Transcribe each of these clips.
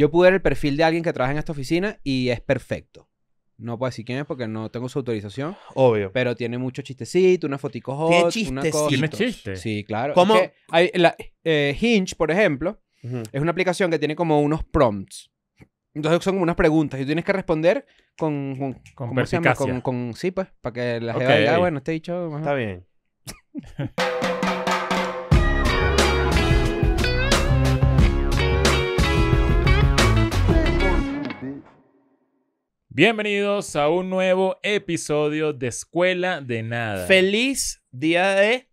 Yo pude ver el perfil de alguien que trabaja en esta oficina y es perfecto. No puedo decir quién es porque no tengo su autorización. Obvio. Pero tiene mucho chistecito, una foticos hot, ¿Qué una cosa. chiste. Sí, claro. Es eh, Hinge, por ejemplo, es una aplicación que tiene como unos prompts. Entonces son como unas preguntas y tú tienes que responder con... con con, pues, para que la gente diga, bueno, este dicho... Está bien. Bienvenidos a un nuevo episodio de Escuela de Nada. Feliz día de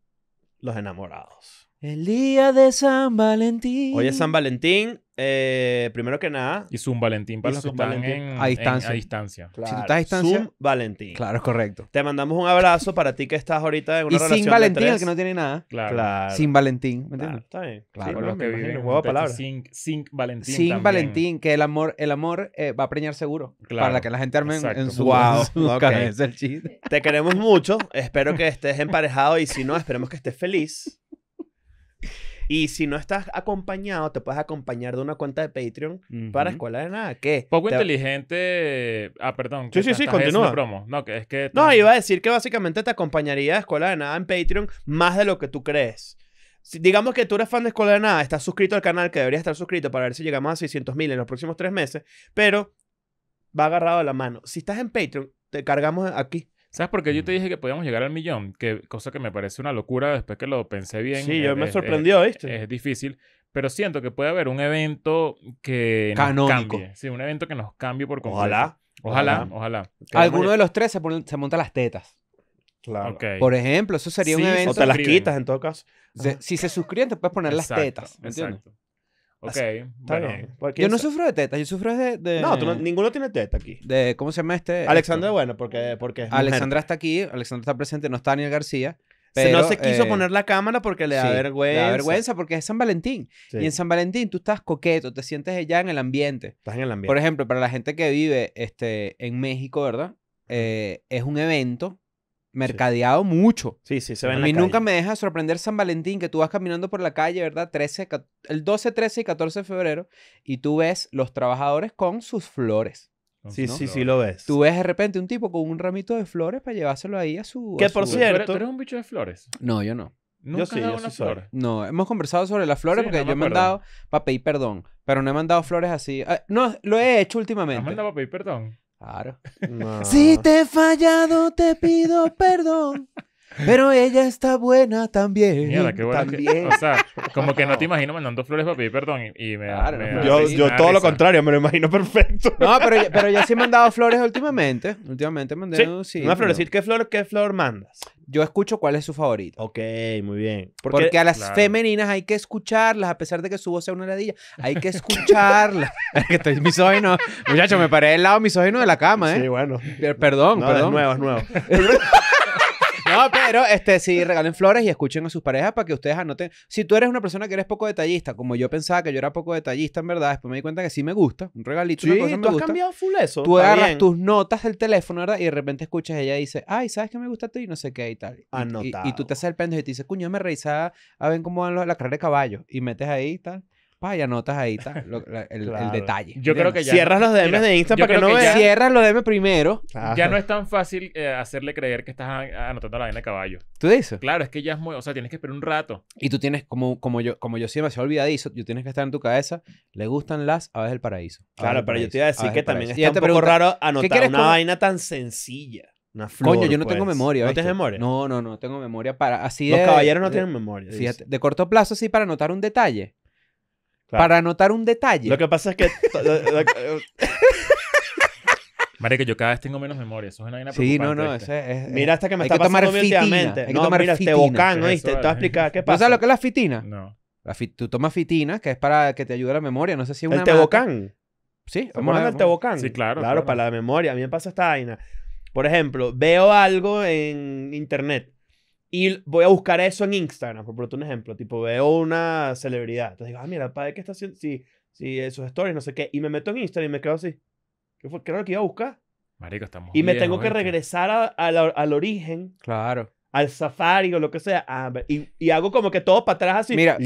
los enamorados. El día de San Valentín. Hoy es San Valentín eh, primero que nada. Y Zoom Valentín para los que están en, a distancia. a distancia. Claro. Si tú estás a distancia. Zoom Valentín. Claro, correcto. Te mandamos un abrazo para ti que estás ahorita en una y relación. Sin Valentín, el que no tiene nada. Claro. Sin Valentín. ¿Me entiendes? Claro, está bien. Claro, los que viven palabras. Sin, sin, Valentín. Sin Valentín, que el amor, el amor eh, va a preñar seguro. Claro. Para que la gente arme en su, wow. su el chiste. Te queremos mucho. Espero que estés emparejado y si no, esperemos que estés feliz. Y si no estás acompañado, te puedes acompañar de una cuenta de Patreon para Escuela de Nada. ¿Qué? Poco inteligente. Ah, perdón. Sí, sí, sí, continúa. No, que es que. No, iba a decir que básicamente te acompañaría a Escuela de Nada en Patreon más de lo que tú crees. digamos que tú eres fan de Escuela de Nada, estás suscrito al canal, que debería estar suscrito para ver si llegamos a 600 mil en los próximos tres meses, pero va agarrado a la mano. Si estás en Patreon, te cargamos aquí. ¿Sabes por qué yo te mm. dije que podíamos llegar al millón? Que, cosa que me parece una locura después que lo pensé bien. Sí, yo me sorprendió, ¿viste? Es, difícil, pero siento que puede haber un evento que Canónico. nos cambie. Sí, un evento que nos cambie por completo. Ojalá. Ojalá, ojalá. Alguno de los tres se, se monta las tetas. Claro. Por ejemplo, eso sería un evento. O te las quitas en todo caso. si se suscriben, te puedes poner las tetas. ¿me exacto. Ok, bueno. Pues, yo no sufro de tetas, yo sufro de... de no, ninguno tiene teta aquí. de- ¿Cómo se llama este? Alexandra, bueno, porque, porque Alexandra está aquí, Alexandra está presente, no está Daniel García. Pero, no se quiso eh, poner la cámara porque le da vergüenza. vergüenza porque es San Valentín. Y en San Valentín tú estás coqueto, te sientes ya en el ambiente. Estás en el ambiente. Por ejemplo, para la gente que vive este, en México, ¿verdad? Eh, es un evento mercadeado mucho. Sí, sí, se ven. A mí nunca me deja sorprender San Valentín, que tú vas caminando por la calle, ¿verdad? 13, el 12, 13 y 14 de febrero, y tú ves los trabajadores con sus flores. Sí, sí, sí lo ves. Tú ves de repente un tipo con un ramito de flores para llevárselo ahí a su... Que por cierto... ¿Tú eres un bicho de flores? No, yo no. ¿Nunca yo sí, yo No, hemos conversado sobre las flores porque yo he mandado para perdón, pero no he mandado flores así. Eh, no, lo he hecho últimamente. ¿Has mandado perdón? Claro. Si te he fallado, te pido perdón. Pero ella está buena también. qué buena. También. o sea, como que no te imagino mandando flores papi, perdón y, me, Yo, todo lo contrario, me lo imagino perfecto. No, pero, pero yo sí he mandado flores últimamente. Últimamente mandé. Sí, sí una ¿Qué flor, ¿Qué flor mandas? Yo escucho cuál es su favorito. Ok, muy bien. Porque, a las femeninas hay que escucharlas, a pesar de que su voz sea una heladilla. Hay que escucharlas. que estoy misógino. Muchachos, me paré del lado misógino de la cama, ¿eh? Sí, bueno. Perdón, no, perdón. Es nuevo, es nuevo. No, pero este, sí, regalen flores y escuchen a sus parejas para que ustedes anoten. Si tú eres una persona que eres poco detallista, como yo pensaba que yo era poco detallista, en verdad, después me di cuenta que sí me gusta, un regalito, tú has cambiado full eso. Tú agarras tus notas del teléfono, ¿verdad? Y de repente escuchas, ella dice, ay, ¿sabes qué me gusta a Y no sé qué y tal. Y, tú te haces el pendejo y te dices, cuño, me revisaba a ver cómo van los, la carrera de caballo. Y metes ahí y tal. Pa, y anotas ahí el, detalle. Yo creo que ya Cierras los DMs de Insta para que no veas. Cierras los DMs primero. Ya no es tan fácil eh, hacerle creer que estás anotando la vaina de caballo. ¿Tú dices? Claro, es que ya es muy. O sea, tienes que esperar un rato. Y tú tienes, como, como yo como yo siempre demasiado olvidadizo, tú tienes que estar en tu cabeza. Le gustan las aves del paraíso. Claro, pero yo te iba a decir que también es un poco raro anotar una vaina tan sencilla. Una flor, Coño, yo no tengo pues. memoria. ¿No tienes memoria? No, no, no tengo memoria para así Los de, caballeros no tienen memoria. de corto plazo sí para anotar un detalle. Para anotar un detalle. Lo que pasa es que. que yo cada vez tengo menos memoria. Eso es una vaina Sí, no, no. mira hasta que me está que pasando fitina, Hay que tomar mira, este fitina. este bocán, ¿oíste? Te voy a explicar qué pasa. ¿No sabes lo que es la fitina? No. La tú tomas fitina, que es para que te ayude la memoria. No sé si es una... ¿El tebocán? Sí. a hablando el tebocán? Sí, claro. Claro, para la memoria. A mí me pasa esta vaina. Por ejemplo, veo algo en internet y voy a buscar eso en Instagram, por ponerte un ejemplo, tipo veo una celebridad, entonces digo, ah, mira, padre, ¿qué está haciendo? Sí, sí, eh, sus stories, no sé qué, y me meto en Instagram y me quedo así, ¿qué fue? ¿Qué era lo que iba a buscar? Marico, estamos Y me tengo que regresar al origen. Claro al safari o lo que sea. y, hago como que todo para atrás así. Mira,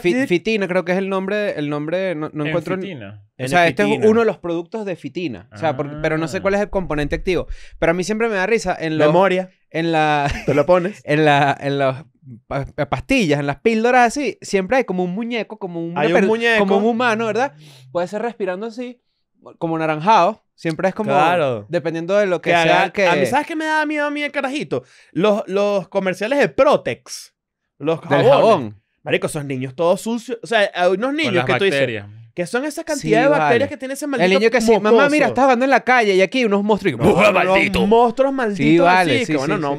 Fitina creo que es el nombre, el nombre, no, encuentro... Fitina. o sea, este es uno de los productos de Fitina. O sea, pero no sé cuál es el componente activo. Pero a mí siempre me da risa en la Memoria. En la... Te lo pones. en la... En los pastillas, en las píldoras así, siempre hay como un muñeco, como un, un muñeco. como un humano, ¿verdad? Puede ser respirando así, como naranjado, Siempre es como, dependiendo de lo que, sea que... A mí, ¿sabes qué me da miedo a mí el carajito? Los, los comerciales de Protex. Los jabón. Marico, esos niños todos sucios. O sea, unos niños que tú que son esas cantidades de bacterias que tiene ese maldito El niño que sí, mamá, mira, estás jugando en la calle y aquí unos monstruos. No, maldito! monstruos malditos así, que bueno, no,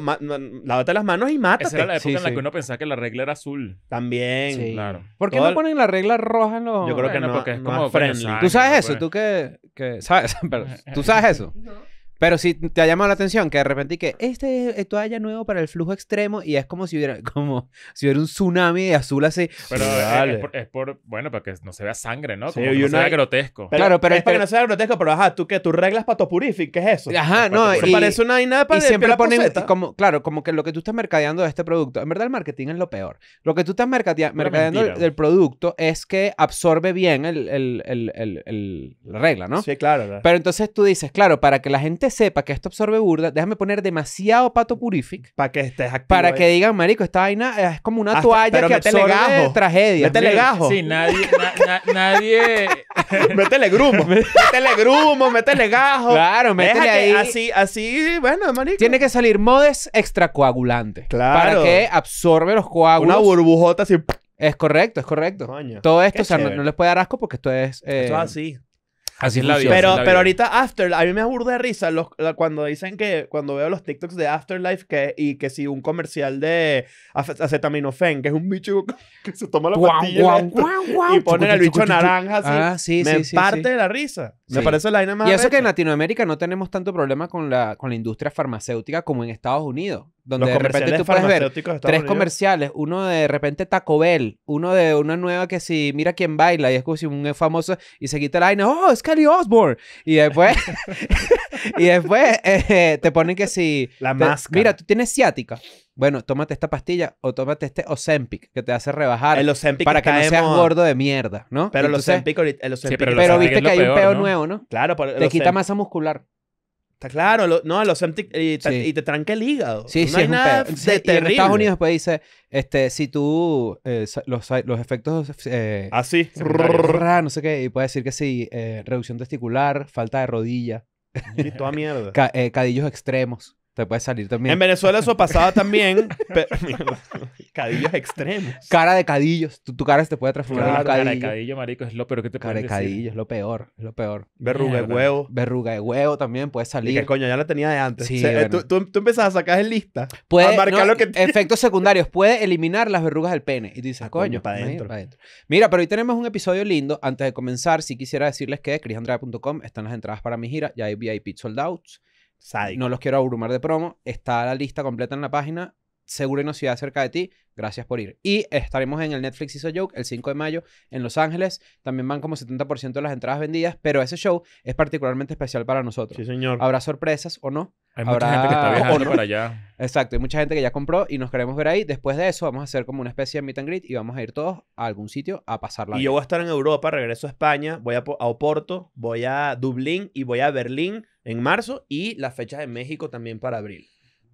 lávate las manos y mátate. Esa era la época en la que uno pensaba que la regla era azul. También. Claro. ¿Por qué no ponen la regla roja en los...? Yo creo que no, porque es como friendly. ¿Tú sabes eso? ¿Tú qué...? ¿Tú sabes eso? No. Pero si te ha llamado la atención que de repente que este es toalla nuevo para el flujo extremo y es como si hubiera como si hubiera un tsunami de azul así. Pero es, por, bueno, para que no se vea sangre, ¿no? Como no sea grotesco. claro, pero es para que no sea grotesco, pero ajá, tú que tú reglas para tu purific, ¿qué es eso? Ajá, no, y, parece una para y siempre ponen como claro, como que lo que tú estás mercadeando de este producto, en verdad el marketing es lo peor. Lo que tú estás mercadeando del, producto es que absorbe bien el, el, el, la regla, ¿no? Sí, claro. Pero entonces tú dices, claro, para que la gente sepa que esto absorbe burda, déjame poner demasiado pato purific. Para que estés eh. Para que digan, marico, esta vaina eh, es como una toalla que absorbe gajo. tragedias. Métele gajo. Sí, nadie... nadie... métele grumo. métele grumo, métele gajo. Claro, métele ahí. así, así, bueno, marico. Tiene que salir modes coagulantes. Claro. Para que absorbe los coágulos. Una burbujota así... Es correcto, es correcto. Coño, Todo esto, o no, les puede dar asco porque esto es... esto es eh, así. Así es la vida. Pero, ahorita After, a mí me aburre de risa cuando dicen que, cuando veo los TikToks de Afterlife que, y que si un comercial de acetaminofen, que es un bicho que se toma la pastilla y ponen el bicho naranja así, ah, me parte de la risa. Me parece la más. Y eso que en Latinoamérica no tenemos tanto problema con la, con la industria farmacéutica como en Estados Unidos. Donde de repente tú puedes ver tres comerciales, uno de repente Taco Bell, uno de una nueva que si mira quién baila, y es como si un famoso y se quita la aina oh, es Kelly Osbourne Y después, y después eh, te ponen que si. La Mira, tú tienes ciática bueno, tómate esta pastilla o tómate este Ozempic que te hace rebajar el para que, no seas gordo de mierda, ¿no? Pero el Ozempic, el Ozempic pero, viste que hay un peo nuevo, ¿no? Claro, te quita masa muscular. Está claro, no, el Ozempic y, te tranca el hígado. Sí, no sí, es un y en Estados Unidos después dice, este, si tú eh, los, los, efectos eh, así, ah, no sé qué, y puede decir que sí, eh, reducción testicular, falta de rodilla. Y toda mierda. Eh, cadillos extremos. Te puede salir también. En Venezuela eso pasaba también. cadillos extremos. Cara de cadillos. Tu, cara se te puede transformar en cadillo. Cara de cadillo, marico, es lo peor que te Cara de cadillo, es lo peor. Es lo peor. Verruga de huevo. Verruga de huevo también puede salir. Y que coño, ya la tenía de antes. Sí, eh, tú, tú, a sacar en lista. Puede, a marcar lo que Efectos secundarios. Puede eliminar las verrugas del pene. Y dices, ah, coño, para adentro. Mira, pero hoy tenemos un episodio lindo. Antes de comenzar, si quisiera decirles que crisandrea.com están las entradas para mi gira. Ya hay VIP sold outs. No los quiero abrumar de promo. Está la lista completa en la página seguro en una ciudad cerca de ti. Gracias por ir. Y estaremos en el Netflix Hizo Joke el 5 de mayo en Los Ángeles. También van como 70% de las entradas vendidas, pero ese show es particularmente especial para nosotros. Sí, señor. Habrá sorpresas o no. Hay Habrá... mucha gente que está viajando allá. Exacto, hay mucha gente que ya compró y nos queremos ver ahí. Después de eso vamos a hacer como una especie de meet and greet y vamos a ir todos a algún sitio a pasarla. Y yo voy a estar en Europa, regreso a España, voy a, Oporto, voy a Dublín y voy a Berlín en marzo y las fechas de México también para abril.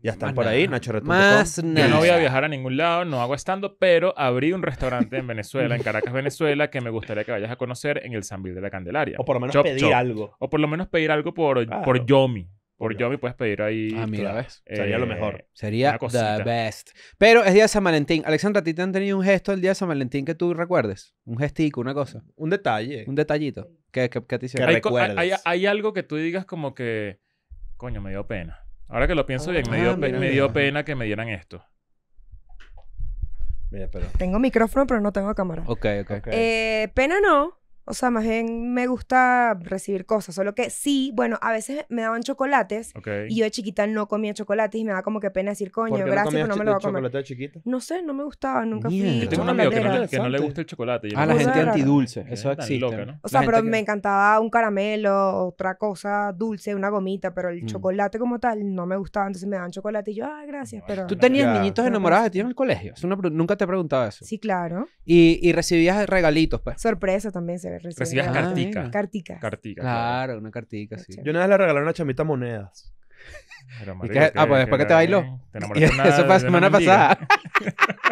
Ya están por ahí, Nacho. Más Yo no voy a viajar a ningún lado, no hago estando, pero abrí un restaurante en Venezuela, en Caracas, Venezuela, que me gustaría que vayas a conocer en el San Sambil de la Candelaria. O por lo menos pedir algo. O por lo menos pedir algo por, por Yomi. Por Yomi puedes pedir ahí. Ah, mira, ¿ves? Eh, Sería lo mejor. Sería the best. Pero es día de San Valentín. Alexandra, ¿a ti te han tenido un gesto el día de San Valentín que tú recuerdes? Un gestico, una cosa. Un detalle. Un detallito. ¿Qué, te hicieron? recuerdes. hay algo que tú digas como que. Coño, me dio pena. Ahora que lo pienso bien, ah, me dio, pena que me dieran esto. Tengo micrófono, pero no tengo cámara. Ok, ok. okay. Eh, pena no, o sea, más bien me gusta recibir cosas. Solo que sí, bueno, a veces me daban chocolates. Y yo de chiquita no comía chocolates y me da como que pena decir, coño, gracias, pero no me lo voy a comer. chocolate de chiquita? No sé, no me gustaba, nunca fui. Yo tengo un amigo que no, le, gusta el chocolate. a ah, la gente antidulce, eso existe. Loca, ¿no? O sea, pero me encantaba un caramelo, otra cosa dulce, una gomita, pero el mm. chocolate como tal no me gustaba. Entonces me daban chocolate y yo, ah, gracias, pero. ¿Tú tenías niñitos enamorados pues de ti en el colegio? nunca te he preguntado eso. Sí, claro. Y, y recibías regalitos, pues. Sorpresa también se recibías. cartica. Cartica. Ah, claro, una cartica, sí. Yo una vez le regalé una chamita monedas. ah, pues después que, te bailó. Te y eso fue la semana pasada.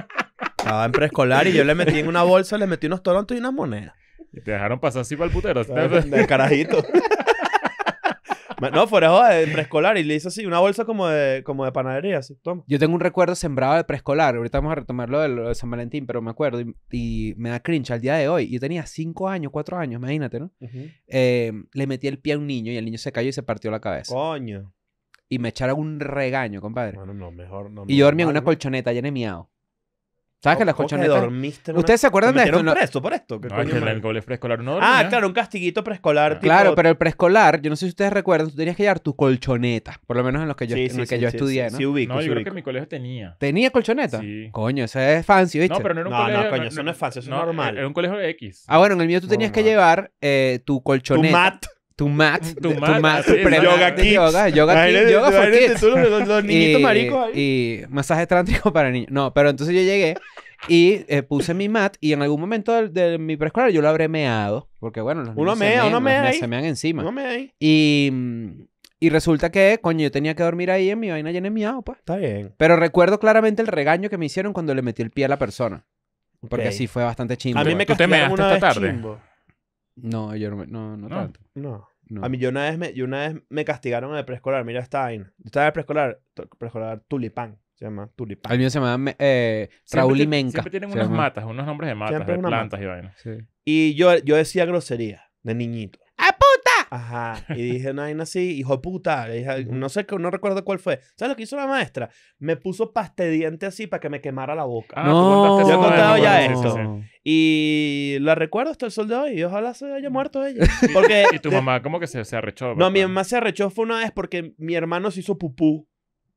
Estaba en preescolar y yo le metí en una bolsa, le metí unos torontos y unas monedas. Y te dejaron pasar así para el putero. De carajito. No, fuera joda, de preescolar. Y le hizo así, una bolsa como de, como de panadería, así, toma. Yo tengo un recuerdo sembrado de preescolar. Ahorita vamos a retomar lo de, San Valentín, pero me acuerdo. Y, me da cringe al día de hoy. Yo tenía cinco años, cuatro años, imagínate, ¿no? Em, le metí el pie a un niño y el niño se cayó y se partió la cabeza. Coño. Y me echaron un regaño, compadre. Bueno, no, mejor no. Y yo dormía en una colchoneta llena de miado. ¿Sabes que las colchonetas? ¿Ustedes se acuerdan de esto? ¿no? preso por esto? Ah, claro, un castiguito preescolar. Claro, pero el preescolar, yo no sé si ustedes recuerdan, tú tenías que llevar tu colchoneta, por lo menos en los que yo, en los que yo estudié, ¿no? Sí, ubico, no, yo creo que mi colegio tenía. ¿Tenía colchoneta? Sí. Coño, eso es fancy, ¿viste? No, pero no era un colegio. No, coño, eso no, es fancy, eso es normal. Era un colegio X. Ah, bueno, en el mío tú tenías que llevar eh, tu colchoneta. Tu mat tu mat, tu, mat, tu mat, yoga yoga, yoga, yoga for kids. y, ahí. Y masaje trántico para niños. No, pero entonces yo llegué y eh, puse mi mat y en algún momento de, de mi preescolar yo lo habré meado, porque bueno, los uno mea, se uno mea se mean encima. Y mm, y resulta que, coño, yo tenía que dormir ahí en mi vaina llena de miado, pues. Está bien. Pero recuerdo claramente el regaño que me hicieron cuando le metí el pie a la persona. Porque así sí fue bastante chingo. A mí me castigaron una esta tarde. No, yo no, no, no, tanto. No. A mí yo una vez me, una vez me castigaron en el preescolar. Mira esta vaina. Yo estaba en preescolar, preescolar Tulipán. Se llama Tulipán. Al mío se llama eh, Raúl y Menca. Siempre tienen unas matas, unos nombres de matas, de plantas y vainas. Y yo, yo decía grosería de niñito. Ajá. Y dije, no, así, hijo de puta. no sé, no recuerdo cuál fue. ¿Sabes lo que hizo la maestra? Me puso pastediente así para que me quemara la boca. Ah, no, yo he contado ya no, esto. Y la recuerdo hasta el sol de hoy. Y ojalá se haya mm. muerto ella. Porque, ¿Y tu mamá cómo que se, se arrechó? No, mi mamá se arrechó fue una vez porque mi hermano se hizo pupú.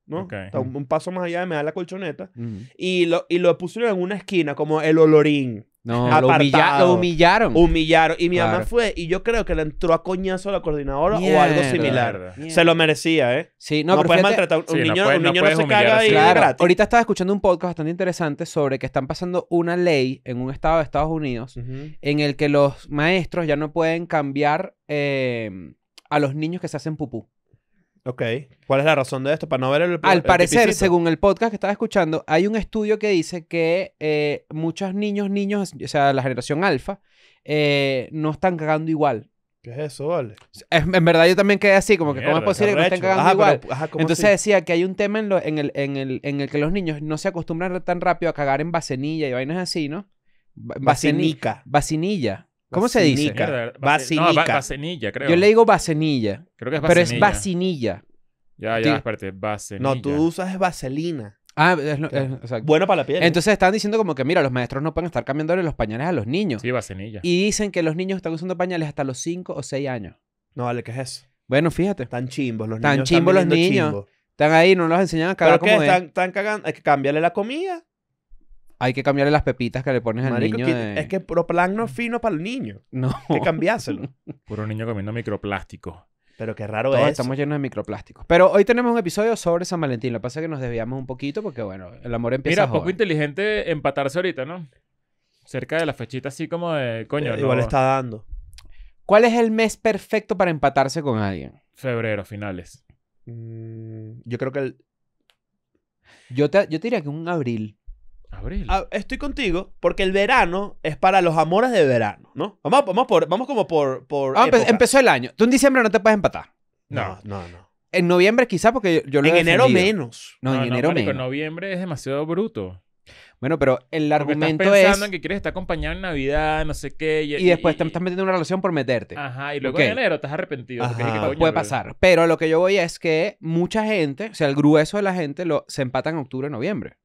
¿no? Un, paso más allá de me da la colchoneta. y, lo, y lo pusieron en una esquina, como el olorín. No, lo, humillaron. Humillaron. Y mi mamá fue, y yo creo que le entró a coñazo a la coordinadora o algo similar. Se lo merecía, ¿eh? Sí, no, no puedes Un niño no, un niño no, se caga y gratis. Ahorita estaba escuchando un podcast bastante interesante sobre que están pasando una ley en un estado de Estados Unidos en el que los maestros ya no pueden cambiar eh, a los niños que se hacen pupú. Ok. ¿Cuál es la razón de esto? Para no ver el... Al parecer, según el podcast que estaba escuchando, hay un estudio que dice que eh, muchos niños, niños, o sea, la generación alfa, eh, no están cagando igual. ¿Qué es eso, vale? En, verdad yo también quedé así, como que ¿cómo es posible que no estén cagando igual? Entonces decía que hay un tema en, el, el, en el que los niños no se acostumbran tan rápido a cagar en bacenilla y vainas así, ¿no? Vacinica. Vacinilla. ¿Cómo se dice? Vasenilla. Yo le digo vasenilla. Creo que es Pero es vacinilla. Ya, ya, espérate, Vasenilla. No, tú usas vaselina. Ah, es, Bueno para la piel. entonces están diciendo como que, mira, los maestros no pueden estar cambiándole los pañales a los niños. Sí, vasenilla. Y dicen que los niños están usando pañales hasta los 5 o 6 años. no, vale, ¿qué es eso? Bueno, fíjate. Están chimbos los niños. Están chimbos los niños. Están ahí, no los enseñan a cagar ¿Pero como ¿Están, cagando? Hay que cambiarle la comida. Hay que cambiarle las pepitas que le pones al niño. Es que proplan no es fino para el niño. No. Hay que cambiárselo. Puro niño comiendo microplástico. Pero qué raro es. Estamos llenos de microplásticos. Pero hoy tenemos un episodio sobre San Valentín. Lo que pasa es que nos desviamos un poquito porque, bueno, el amor empieza. Mira, poco inteligente empatarse ahorita, ¿no? Cerca de la fechita, así como de coño. Eh, igual está dando. ¿Cuál es el mes perfecto para empatarse con alguien? Febrero, finales. Mm, yo creo que el. Yo yo te diría que un abril. Ah, estoy contigo porque el verano es para los amores de verano, ¿no? Vamos, vamos, por, vamos como por. Ah, empezó el año. Tú en diciembre no te puedes empatar. No, no, no. En noviembre quizás, porque yo lo En enero menos. No, en enero menos. En noviembre es demasiado bruto. Bueno, pero el argumento estás pensando en que quieres estar acompañado en Navidad, no sé qué. Y, después te estás metiendo en una relación por meterte. Ajá, y luego en enero estás arrepentido. puede pasar. Pero lo que yo voy es que mucha gente, o sea, el grueso de la gente lo, se empata en octubre, noviembre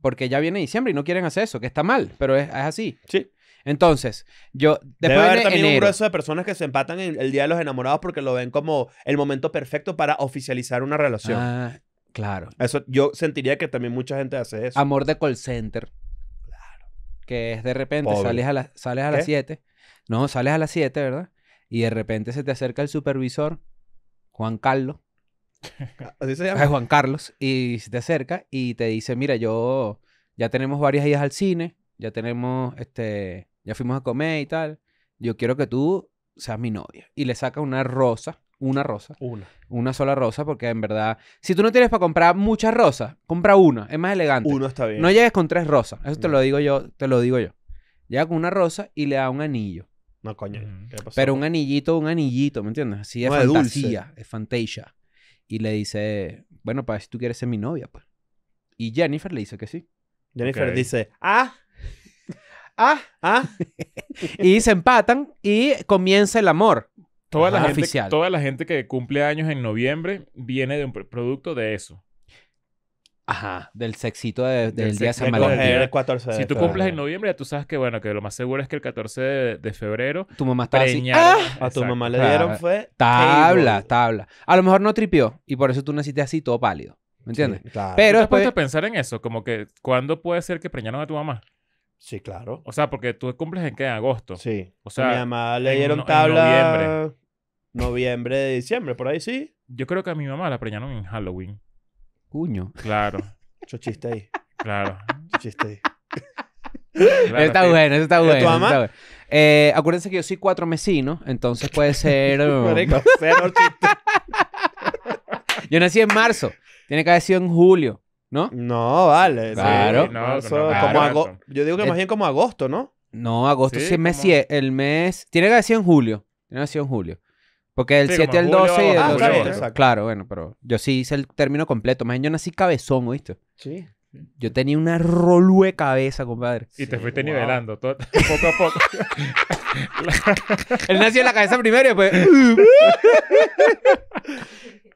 porque ya viene diciembre y no quieren hacer eso, que está mal, pero es, así. Sí. Entonces, yo... Después Debe haber también un grueso de personas que se empatan en el Día de los Enamorados porque lo ven como el momento perfecto para oficializar una relación. Ah, claro. Eso, yo sentiría que también mucha gente hace eso. Amor de call center. Claro. Que es de repente, sales a, las sales a las 7. No, sales a las 7, ¿verdad? Y de repente se te acerca el supervisor, Juan Carlos, Así se llama. Juan Carlos. Y te acerca y te dice, mira, yo ya tenemos varias ideas al cine, ya tenemos, este, ya fuimos a comer y tal. Yo quiero que tú seas mi novia. Y le saca una rosa, una rosa. Una. Una sola rosa, porque en verdad, si tú no tienes para comprar muchas rosas, compra una, es más elegante. Uno está bien. No llegues con tres rosas, eso te lo digo yo, te lo digo yo. Llega con una rosa y le da un anillo. No, coño. Pero un anillito, un anillito, ¿me entiendes? Así es fantasía, es fantasia y le dice, bueno, para si tú quieres ser mi novia, pues. Y Jennifer le dice que sí. Jennifer dice, ah, ah, ah. y se empatan y comienza el amor. toda la gente que cumple años en noviembre viene de un producto de eso. Ajá, del sexito del, día de si tú cumples en noviembre, tú sabes que, bueno, que lo más seguro es que el 14 de, febrero... Tu mamá está ah". A tu mamá le dieron fue... Tabla, tabla. A lo mejor no tripió y por eso tú naciste así todo pálido. ¿Me entiendes? Pero después... de pensar en eso? Como que, ¿cuándo puede ser que preñaron a tu mamá? Sí, claro. O sea, porque tú cumples en qué? agosto. Sí. O sea, mi mamá le dieron tabla. noviembre. noviembre, diciembre, por ahí sí. Yo creo que a mi mamá la preñaron en Halloween. Cuño. Claro. Yo chiste ahí. Claro. Yo chiste ahí. está, bueno, bueno, está bueno, está bueno. Eh, acuérdense que yo soy cuatro mesino, entonces puede ser. Um, yo nací en marzo. Tiene que haber sido en julio, ¿no? No, vale. Claro. yo digo que más eh, bien como agosto, ¿no? No, agosto sí, es mesí, el mes. Tiene que haber sido en julio. Tiene que haber sido en julio. Porque del 7 al 12 y el Claro, bueno, pero yo sí hice el término completo. Más bien, yo nací cabezón, ¿oíste? Sí. Yo tenía una rolue de cabeza, compadre. Y te fuiste nivelando poco a poco. Él nació en la cabeza primero y después.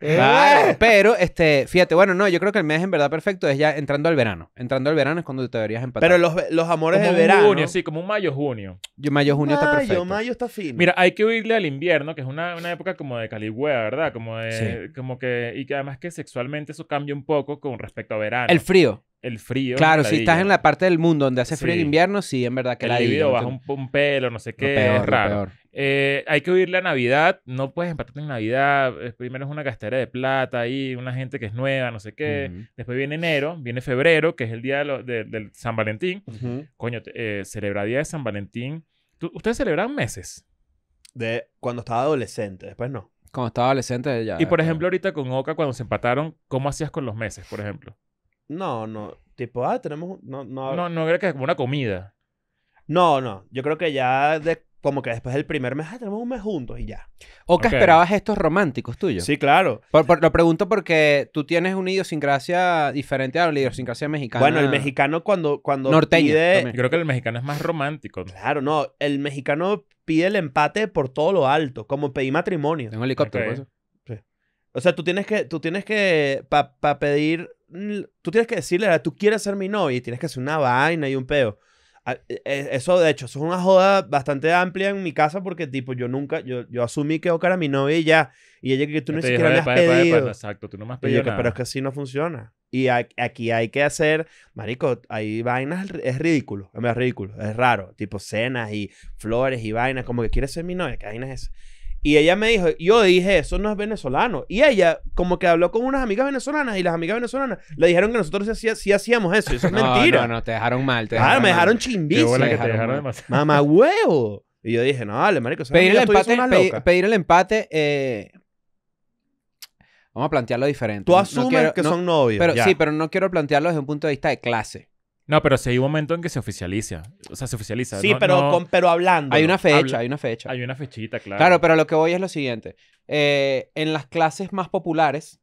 Eh. pero este, fíjate, bueno, no, yo creo que el mes en verdad perfecto es ya entrando al verano. Entrando al verano es cuando te deberías empatar. Pero los, los amores de verano. junio, sí, como un mayo-junio. Yo mayo-junio está perfecto. Mayo, está fino. Mira, hay que huirle al invierno, que es una, época como de caligüea, ¿verdad? Como de, como que, y que además que sexualmente eso cambia un poco con respecto a verano. El frío. El frío. Claro, si estás en la parte del mundo donde hace frío en invierno, sí, en verdad que el la libido baja un pelo, no sé qué, es raro. Eh, hay que huirle la Navidad, no puedes empatarte en Navidad. Eh, primero es una castera de plata ahí, una gente que es nueva, no sé qué. Después viene enero, viene febrero, que es el día de, San Valentín. Coño, eh, de San Valentín. ¿Ustedes celebran meses? De cuando estaba adolescente, después no. Cuando estaba adolescente ya. Y por ejemplo, ahorita con Oka, cuando se empataron, ¿cómo hacías con los meses, por ejemplo? No, no. Tipo, ah, tenemos. No, no. No, no creo que es como una comida. No, no. Yo creo que ya como que después del primer mes, ah, tenemos un mes juntos y ya. ¿O que esperabas estos románticos tuyos? Sí, claro. lo pregunto porque tú tienes una idiosincrasia diferente a la idiosincrasia mexicana. Bueno, el mexicano cuando, cuando pide... Creo que el mexicano es más romántico. Claro, no. El mexicano pide el empate por todo lo alto, como pedí matrimonio. En helicóptero, O sea, tú tienes que, tú tienes que, para pedir, mm, tú tienes que decirle, tú quieres ser mi novia y tienes que hacer una vaina y un peo. Ah, e, e, eso, de hecho, eso es una joda bastante amplia en mi casa porque, tipo, yo nunca, yo, asumí que Ocar era mi novia y ya. Y ella que tú no siquiera le has pedido. exacto, tú no me has pedido. Pero es que así no funciona. Y aquí hay que hacer, marico, hay vainas, es ridículo, es ridículo, es raro, tipo cenas y flores y vainas, como que quieres ser mi novia, que vainas es? Y ella me dijo, yo dije, eso no es venezolano. Y ella como que habló con unas amigas venezolanas y las amigas venezolanas le dijeron que nosotros sí, hacíamos eso. eso es mentira. No, no, te dejaron mal. Te claro, me dejaron chimbísimo. que te huevo. Y yo dije, no, dale, marico. Pedir el, empate, pedir eh, el empate, Vamos a plantearlo diferente. Tú asumes que son novios. Pero, sí, pero no quiero plantearlo desde un punto de vista de clase. No, pero si hay un momento en que se oficializa. O sea, se oficializa. Sí, pero, Con, pero hablando. Hay una fecha, hay una fecha. Hay una fechita, claro. Claro, pero lo que voy es lo siguiente. Eh, en las clases más populares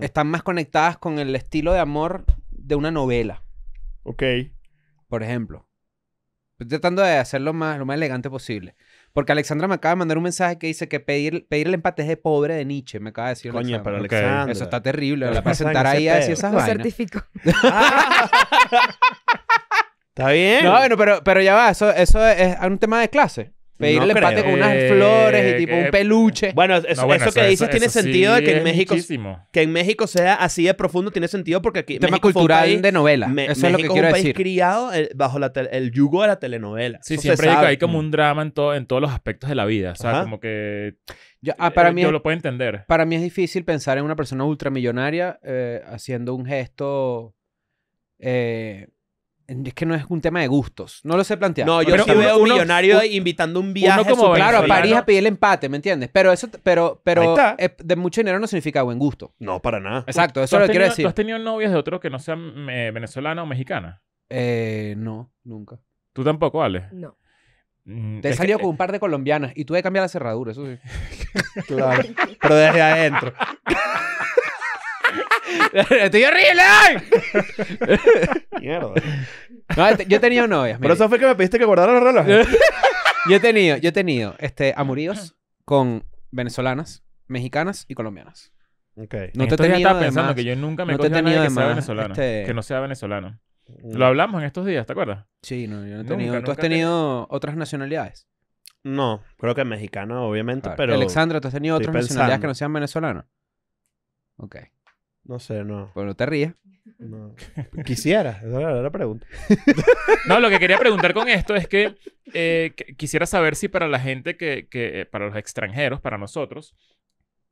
están más conectadas con el estilo de amor de una novela. Ok. Por ejemplo. Estoy tratando de hacerlo más, lo más elegante posible. Porque Alexandra me acaba de mandar un mensaje que dice que pedir, pedir el empate es de pobre de Nietzsche. Me acaba de decir. Coño, pero Alexandra. Eso está terrible. la presentará sentar ahí a decir esas Lo vainas. certifico. Está bien. No, bueno, pero, pero ya va. Eso, eso es un tema de clase. Pedirle no con unas flores y eh, tipo eh, un peluche. Eh, bueno, eso, que dices tiene sentido de que en México que en México sea así de profundo tiene sentido porque aquí tema México cultural de novela. eso es lo que un país criado bajo el yugo de la telenovela. Sí, siempre hay, como un drama en todo en todos los aspectos de la vida, o sea, como que yo, ah, para mí lo puedo entender. Para mí es difícil pensar en una persona ultramillonaria haciendo un gesto es que no es un tema de gustos. No lo sé plantear. No, yo pero sí veo a un millonario invitando un viaje. como claro, a París a pedir el empate, ¿me entiendes? Pero eso, pero, pero eh, de mucho dinero no significa buen gusto. No, para nada. Exacto, eso lo quiero decir. ¿Tú has tenido novias de otro que no sean venezolanas o mexicanas? Eh, no, nunca. ¿Tú tampoco, Ale? No. Mm, Te he salido con eh un par de colombianas y tuve que cambiar la cerradura, eso sí. claro. Pero desde adentro. ¡Estoy horrible! Mierda. Este, yo he tenido novias. Por eso fue que me pediste que guardara los relojes. yo he tenido, yo he tenido este, amoríos con venezolanas, mexicanas y colombianas. Okay. No te he pensando que yo nunca me he tenido que sea este. Que no sea venezolano. Mm. Lo hablamos en estos días, ¿te acuerdas? Sí, no, yo no he tenido. ¿Tú has tenido otras nacionalidades? No, creo que mexicano, obviamente, pero. Alexandra, ¿tú has tenido otras nacionalidades que no sean venezolanas? Ok. No sé, no. Bueno, no te rías. No. Quisiera, esa la pregunta. No, lo que quería preguntar con esto es que, eh, quisiera saber si para la gente que, que, eh, para los extranjeros, para nosotros,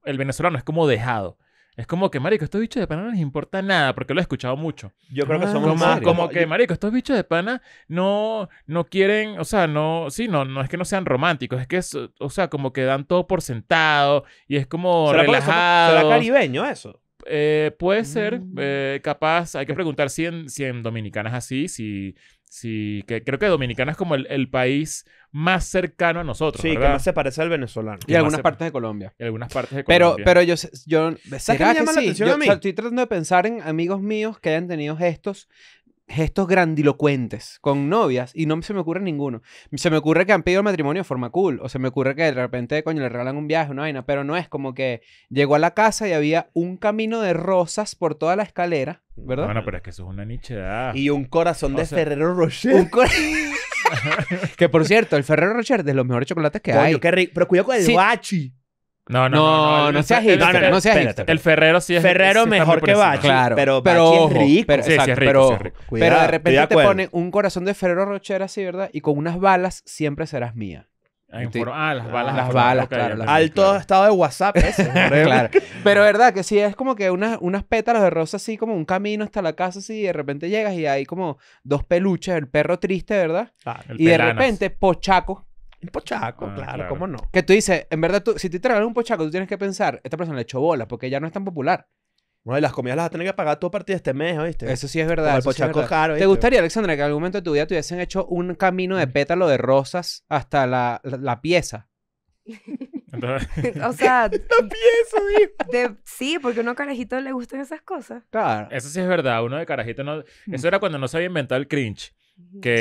el venezolano es como dejado. Es como que, marico, estos bichos de pana no les importa nada, porque lo he escuchado mucho. Yo creo que ah, son como, más como que, marico, estos bichos de pana no, no quieren, o sea, no, sí, no, no es que no sean románticos, es que, es, o sea, como que dan todo por sentado y es como relajado. ¿Será caribeño eso? Eh, puede ser, mm. eh, capaz, hay que preguntar si en, si Dominicana es así, si, si que creo que Dominicana es como el, país más cercano a nosotros. Sí, que más se parece al venezolano. Y, algunas partes de Colombia. Y algunas partes de Colombia. Pero, pero yo, yo estoy tratando de pensar en amigos míos que hayan tenido estos gestos grandilocuentes con novias y no se me ocurre ninguno. Se me ocurre que han pedido matrimonio de forma cool o se me ocurre que de repente, coño, le regalan un viaje, una vaina, pero no es como que llegó a la casa y había un camino de rosas por toda la escalera, ¿verdad? Bueno, pero es que eso es una nichedad. Y un corazón de Ferrero Rocher. Un que por cierto, el Ferrero Rocher es de los mejores chocolates que Coño, hay. Qué rico. Pero cuidado con el guachi. No, no, no, no, no, seas hipster, no seas El Ferrero sí es Ferrero mejor que Bachi, claro, pero Bachi es rico. Pero, sí, sí pero, de repente te ponen un corazón de Ferrero Rocher así, ¿verdad? Y con unas balas siempre serás mía. ah, las balas. las balas, claro. Alto estado de WhatsApp ese. Pero verdad que sí, es como que unas, unas pétalas de rosa así, como un camino hasta la casa así, y de repente llegas y hay como dos peluches, el perro triste, ¿verdad? y de repente, Pochaco un pochaco, ah, claro, ¿cómo no? Que tú dices, en verdad, tú, si te traen un pochaco, tú tienes que pensar, esta persona le echó bola porque ya no es tan popular. Bueno, y las comidas las vas a tener que pagar tú a partir de este mes, ¿oíste? Eso sí es verdad. el pochaco caro. ¿Te gustaría, Alexandra, que en algún momento de tu vida te hubiesen hecho un camino de mm. pétalo de rosas hasta la, pieza? o sea, la pieza, sí, porque a uno carajito le gustan esas cosas. Claro. Eso sí es verdad, uno de carajito no. Eso mm. era cuando no se había inventado el cringe que,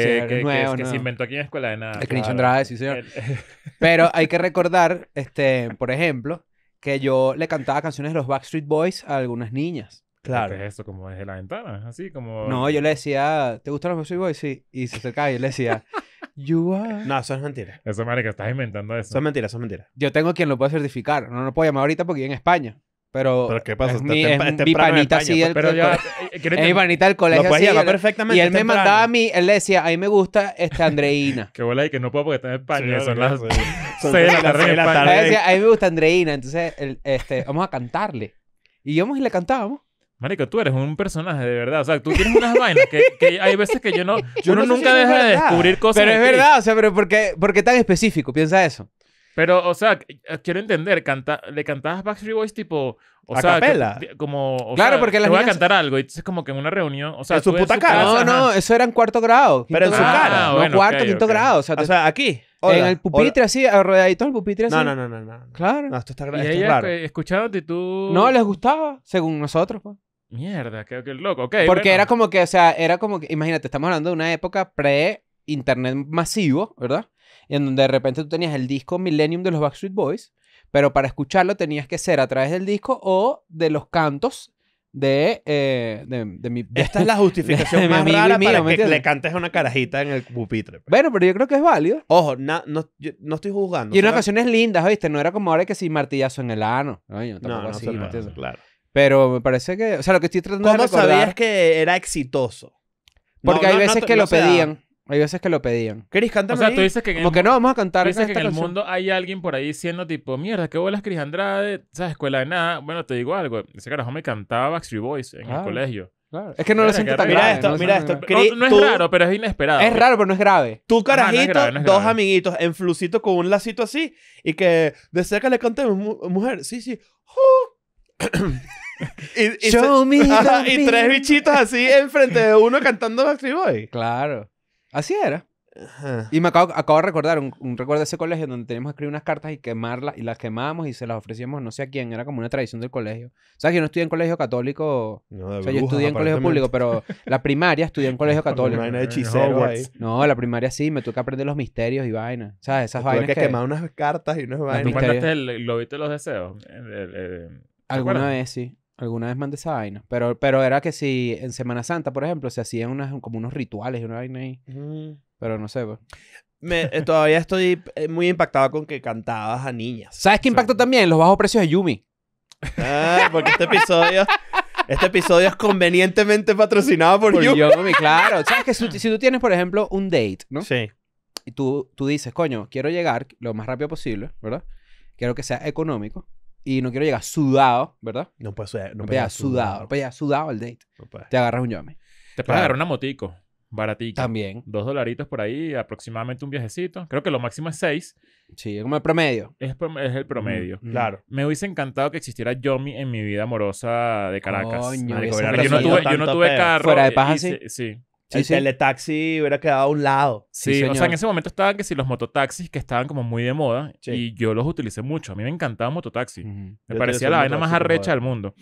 se inventó aquí en la Escuela de Nada. El claro. Andrade, sí, señor. Pero hay que recordar, este, por ejemplo, que yo le cantaba canciones de los Backstreet Boys a algunas niñas. Claro. es eso? Como desde la ventana, así como... No, yo le decía, ¿te gustan los Backstreet Boys? Sí. Y se acercaba y le decía... You are... No, eso es mentira. Eso, marica, estás inventando eso. Eso es mentira, eso Yo tengo quien lo pueda certificar. No lo no puedo llamar ahorita porque vive en España. Pero, ¿qué pasa? mi, panita así pero es mi panita del colegio así. y él me mandaba a mí, él le decía, a mí me gusta este Andreina. que bola y que no puedo porque está en España. Sí, son las de la tarde Él decía, a mí me gusta Andreina, entonces este, vamos a cantarle. Y íbamos y le cantábamos. Marico, tú eres un personaje de verdad. O sea, tú tienes unas vainas que, hay veces que yo no. Yo no nunca dejo deja de descubrir cosas. Pero es verdad, o sea, pero ¿por por qué tan específico? Piensa eso. Pero, o sea, eh, quiero entender, canta, le cantabas Backstreet Boys tipo. O a sea, capela. como. O claro, sea, porque las te voy a cantar algo. Y entonces, como que en una reunión. O sea, en su puta cara. No, no, eso era en cuarto grado. Pero en su cara. Ah, no, cuarto, quinto grado. O sea, o aquí. en el pupitre así, rodeadito el pupitre así. No, no, no, no. no. Claro. No, esto está, esto es raro. tú. No, les gustaba, según nosotros, pues. Mierda, que, es loco, ok. Porque era como que, o sea, era como que, imagínate, estamos hablando de una época pre-internet masivo, ¿verdad? en donde de repente tú tenías el disco Millennium de los Backstreet Boys, pero para escucharlo tenías que ser a través del disco o de los cantos de, eh, mi... Esta es la justificación más rara para que le cantes una carajita en el pupitre. Pues. Bueno, pero yo creo que es válido. Ojo, no, estoy juzgando. Y unas canciones lindas, ¿viste? No era como ahora que sí, martillazo en el ano. no, no, Pero me parece que... O sea, lo que estoy tratando de recordar... ¿Cómo sabías que era exitoso? Porque hay veces que lo pedían. Hay veces que lo pedían. Chris cantar? O sea, tú dices que que no, vamos a cantar. dices que en el mundo hay alguien por ahí diciendo, tipo, mierda, qué bolas Cris Andrade, ¿sabes? Escuela de nada. Bueno, te digo algo. Ese carajo me cantaba Backstreet Boys en el colegio. Claro. Es que no lo siento tan Mira esto, mira esto. No, es raro, pero es inesperado. Es raro, pero no es grave. Tú, carajito, dos amiguitos en flucito con un lacito así y que de cerca le cantemos, mujer. Sí, sí. y, y, tres bichitos así enfrente de uno cantando Backstreet Boys. Claro. Así era. Y me acabo, de recordar un, recuerdo de ese colegio donde teníamos que escribir unas cartas y quemarlas, y las quemábamos y se las ofrecíamos no sé a quién, era como una tradición del colegio. ¿Sabes que yo no estudié en colegio católico, no, de o sea, yo estudié en colegio público, pero la primaria estudié en colegio católico. No, la primaria sí, me tuve que aprender los misterios y vainas. Sabes esas vainas. que, quemar unas cartas y unas vainas. ¿Tú el los deseos? Alguna vez sí. Alguna vez mandé esa vaina. Pero, pero era que si en Semana Santa, por ejemplo, se hacían como unos rituales y una vaina ahí. Mm. Pero no sé, pues. Me, eh, todavía estoy eh, muy impactado con que cantabas a niñas. ¿Sabes qué impacto también? Los bajos precios de Yumi. Ah, porque este episodio, este episodio es convenientemente patrocinado por, Yumi. Claro. ¿Sabes que si, si, tú tienes, por ejemplo, un date, ¿no? Sí. Y tú, tú dices, coño, quiero llegar lo más rápido posible, ¿verdad? Quiero que sea económico y no quiero llegar sudado, ¿verdad? No puedes llegar, no sudado. No llegar sudado al date. Te agarras un yomi. Te puedes agarrar una motico, Baratito. También. Dos dolaritos por ahí, aproximadamente un viajecito. Creo que lo máximo es seis. Sí, es como el promedio. Es, el promedio. Mm, mm. claro. Me hubiese encantado que existiera Yomi en mi vida amorosa de Caracas. yo, no tuve, yo, no tuve, carro. Fuera de paja, sí. Sí el teletaxi hubiera quedado a un lado. Sí, o sea, en ese momento estaban que si los mototaxis que estaban como muy de moda y yo los utilicé mucho. A mí me encantaba mototaxi. Me parecía la vaina más arrecha del mundo.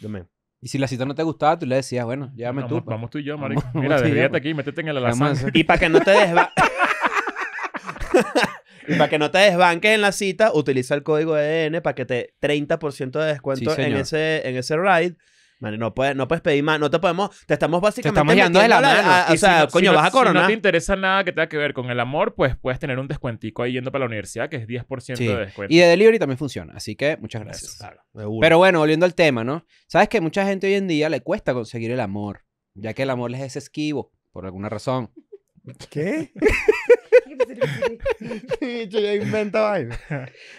Y si la cita no te gustaba, tú le decías, bueno, llévame tú. Pues". Vamos tú y yo, marico. Mira, desvíate pues. aquí, métete en el alazán. Y para que no te desbanques en la cita, utiliza el código EDN e e para que te 30% de descuento en ese en ese ride no, puedes, no puedes pedir más, no te podemos, te estamos básicamente. Te de la mano. o sea, coño, vas a coronar. Si no te interesa nada que tenga que ver con el amor, pues puedes tener un descuentico ahí yendo para la universidad, que es 10% de descuento. Y de delivery también funciona, así que muchas gracias. Claro, Pero bueno, volviendo al tema, ¿no? Sabes que mucha gente hoy en día le cuesta conseguir el amor, ya que el amor les es esquivo, por alguna razón. ¿Qué?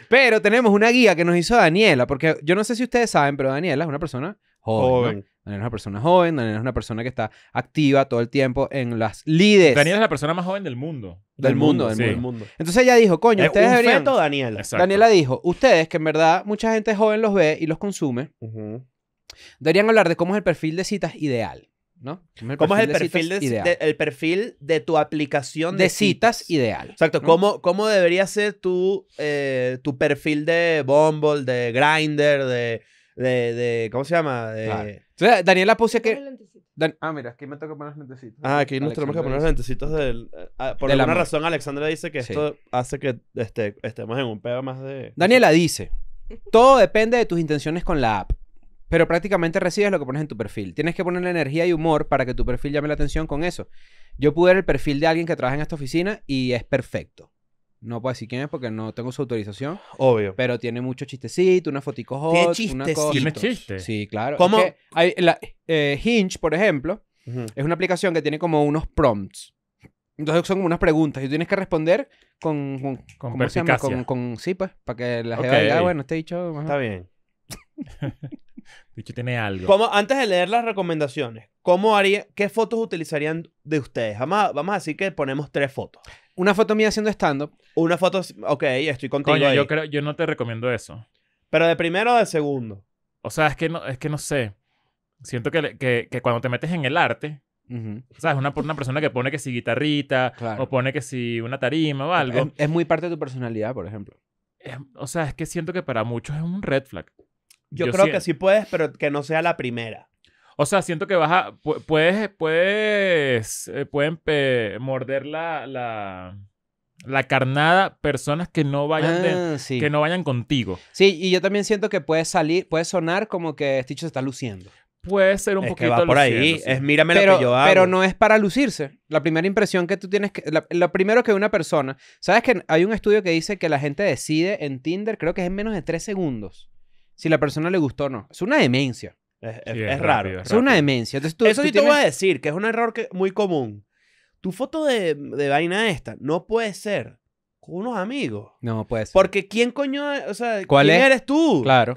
Pero tenemos una guía que nos hizo Daniela, porque yo no sé si ustedes saben, pero Daniela es una persona joven. es una persona joven, Daniela es una persona que está activa todo el tiempo en las líderes Daniela es la persona más joven del mundo. Del, mundo, del mundo. Entonces ella dijo, coño, ustedes deberían... Daniela. Daniela dijo, ustedes, que en verdad mucha gente joven los ve y los consume, deberían hablar de cómo es el perfil de citas ideal. ¿no? ¿Cómo es el perfil de, el perfil de tu aplicación de, citas, ideal? Exacto. ¿Cómo, debería ser tu, eh, tu perfil de Bumble, de Grinder, de de, de ¿cómo se llama? De... Daniela puse que... Ah, mira, aquí me toca poner los lentecitos. Ah, aquí nos tenemos que poner los lentecitos del... Eh, ah, por la alguna razón, Alexandra dice que esto hace que este, estemos en un pedo más de... Daniela dice, todo depende de tus intenciones con la app. Pero prácticamente recibes lo que pones en tu perfil. Tienes que ponerle energía y humor para que tu perfil llame la atención con eso. Yo pude ver el perfil de alguien que trabaja en esta oficina y es perfecto. No puedo decir quién es porque no tengo su autorización. Obvio. Pero tiene mucho chistecito, una fotico hot, una cosa. chiste. Sí, claro. Eh, Hinge, por ejemplo, es una aplicación que tiene como unos prompts. Entonces son como unas preguntas y tú tienes que responder con... con con, sí, pues, para que la gente bueno, este dicho... Está bien. dicho tiene algo. antes de leer las recomendaciones, ¿cómo haría, ¿qué fotos utilizarían de ustedes? Vamos vamos a decir que ponemos tres fotos una foto mía haciendo stand-up. Una foto, ok, estoy contigo. Coño, Yo, creo, yo no te recomiendo eso. Pero de primero o de segundo. O sea, es que no, es que no sé. Siento que, que, cuando te metes en el arte, O sea, es una, persona que pone que si guitarrita o pone que si una tarima o algo. Es, muy parte de tu personalidad, por ejemplo. o sea, es que siento que para muchos es un red flag. Yo, creo que sí puedes, pero que no sea la primera. O sea, siento que vas a. Puedes. puedes eh, pueden morder la, la, la. carnada, personas que no vayan ah, que no vayan contigo. Sí, y yo también siento que puede salir, puede sonar como que Stitch se está luciendo. Puede ser un es poquito que va por ahí, es mírame pero, Pero no es para lucirse. La primera impresión que tú tienes que lo primero que una persona, ¿sabes que hay un estudio que dice que la gente decide en Tinder, creo que es en menos de tres segundos si la persona le gustó o no. Es una demencia. Es, raro. es, una demencia. Eso sí te voy a decir, que es un error que, muy común. Tu foto de, vaina esta no puede ser con unos amigos. No, puede ser. Porque quién coño, o sea, ¿quién eres tú? Claro.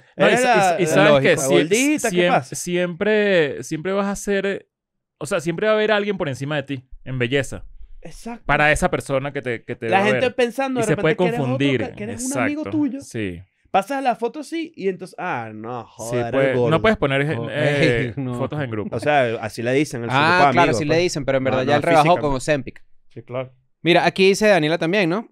y, sabes que siempre, siempre vas a ser, o sea, siempre va a haber alguien por encima de ti en belleza. Exacto. Para esa persona que te, que te La gente pensando, de se puede confundir. que eres un amigo tuyo. Sí. Pasas la foto así y entonces, ah, no, joder. Pues, no puedes poner eh, fotos en grupo. O sea, así le dicen. El ah, claro, así le pues. dicen, pero en verdad ya el él rebajó con Ozempic. Sí, claro. Mira, aquí dice Daniela también, ¿no?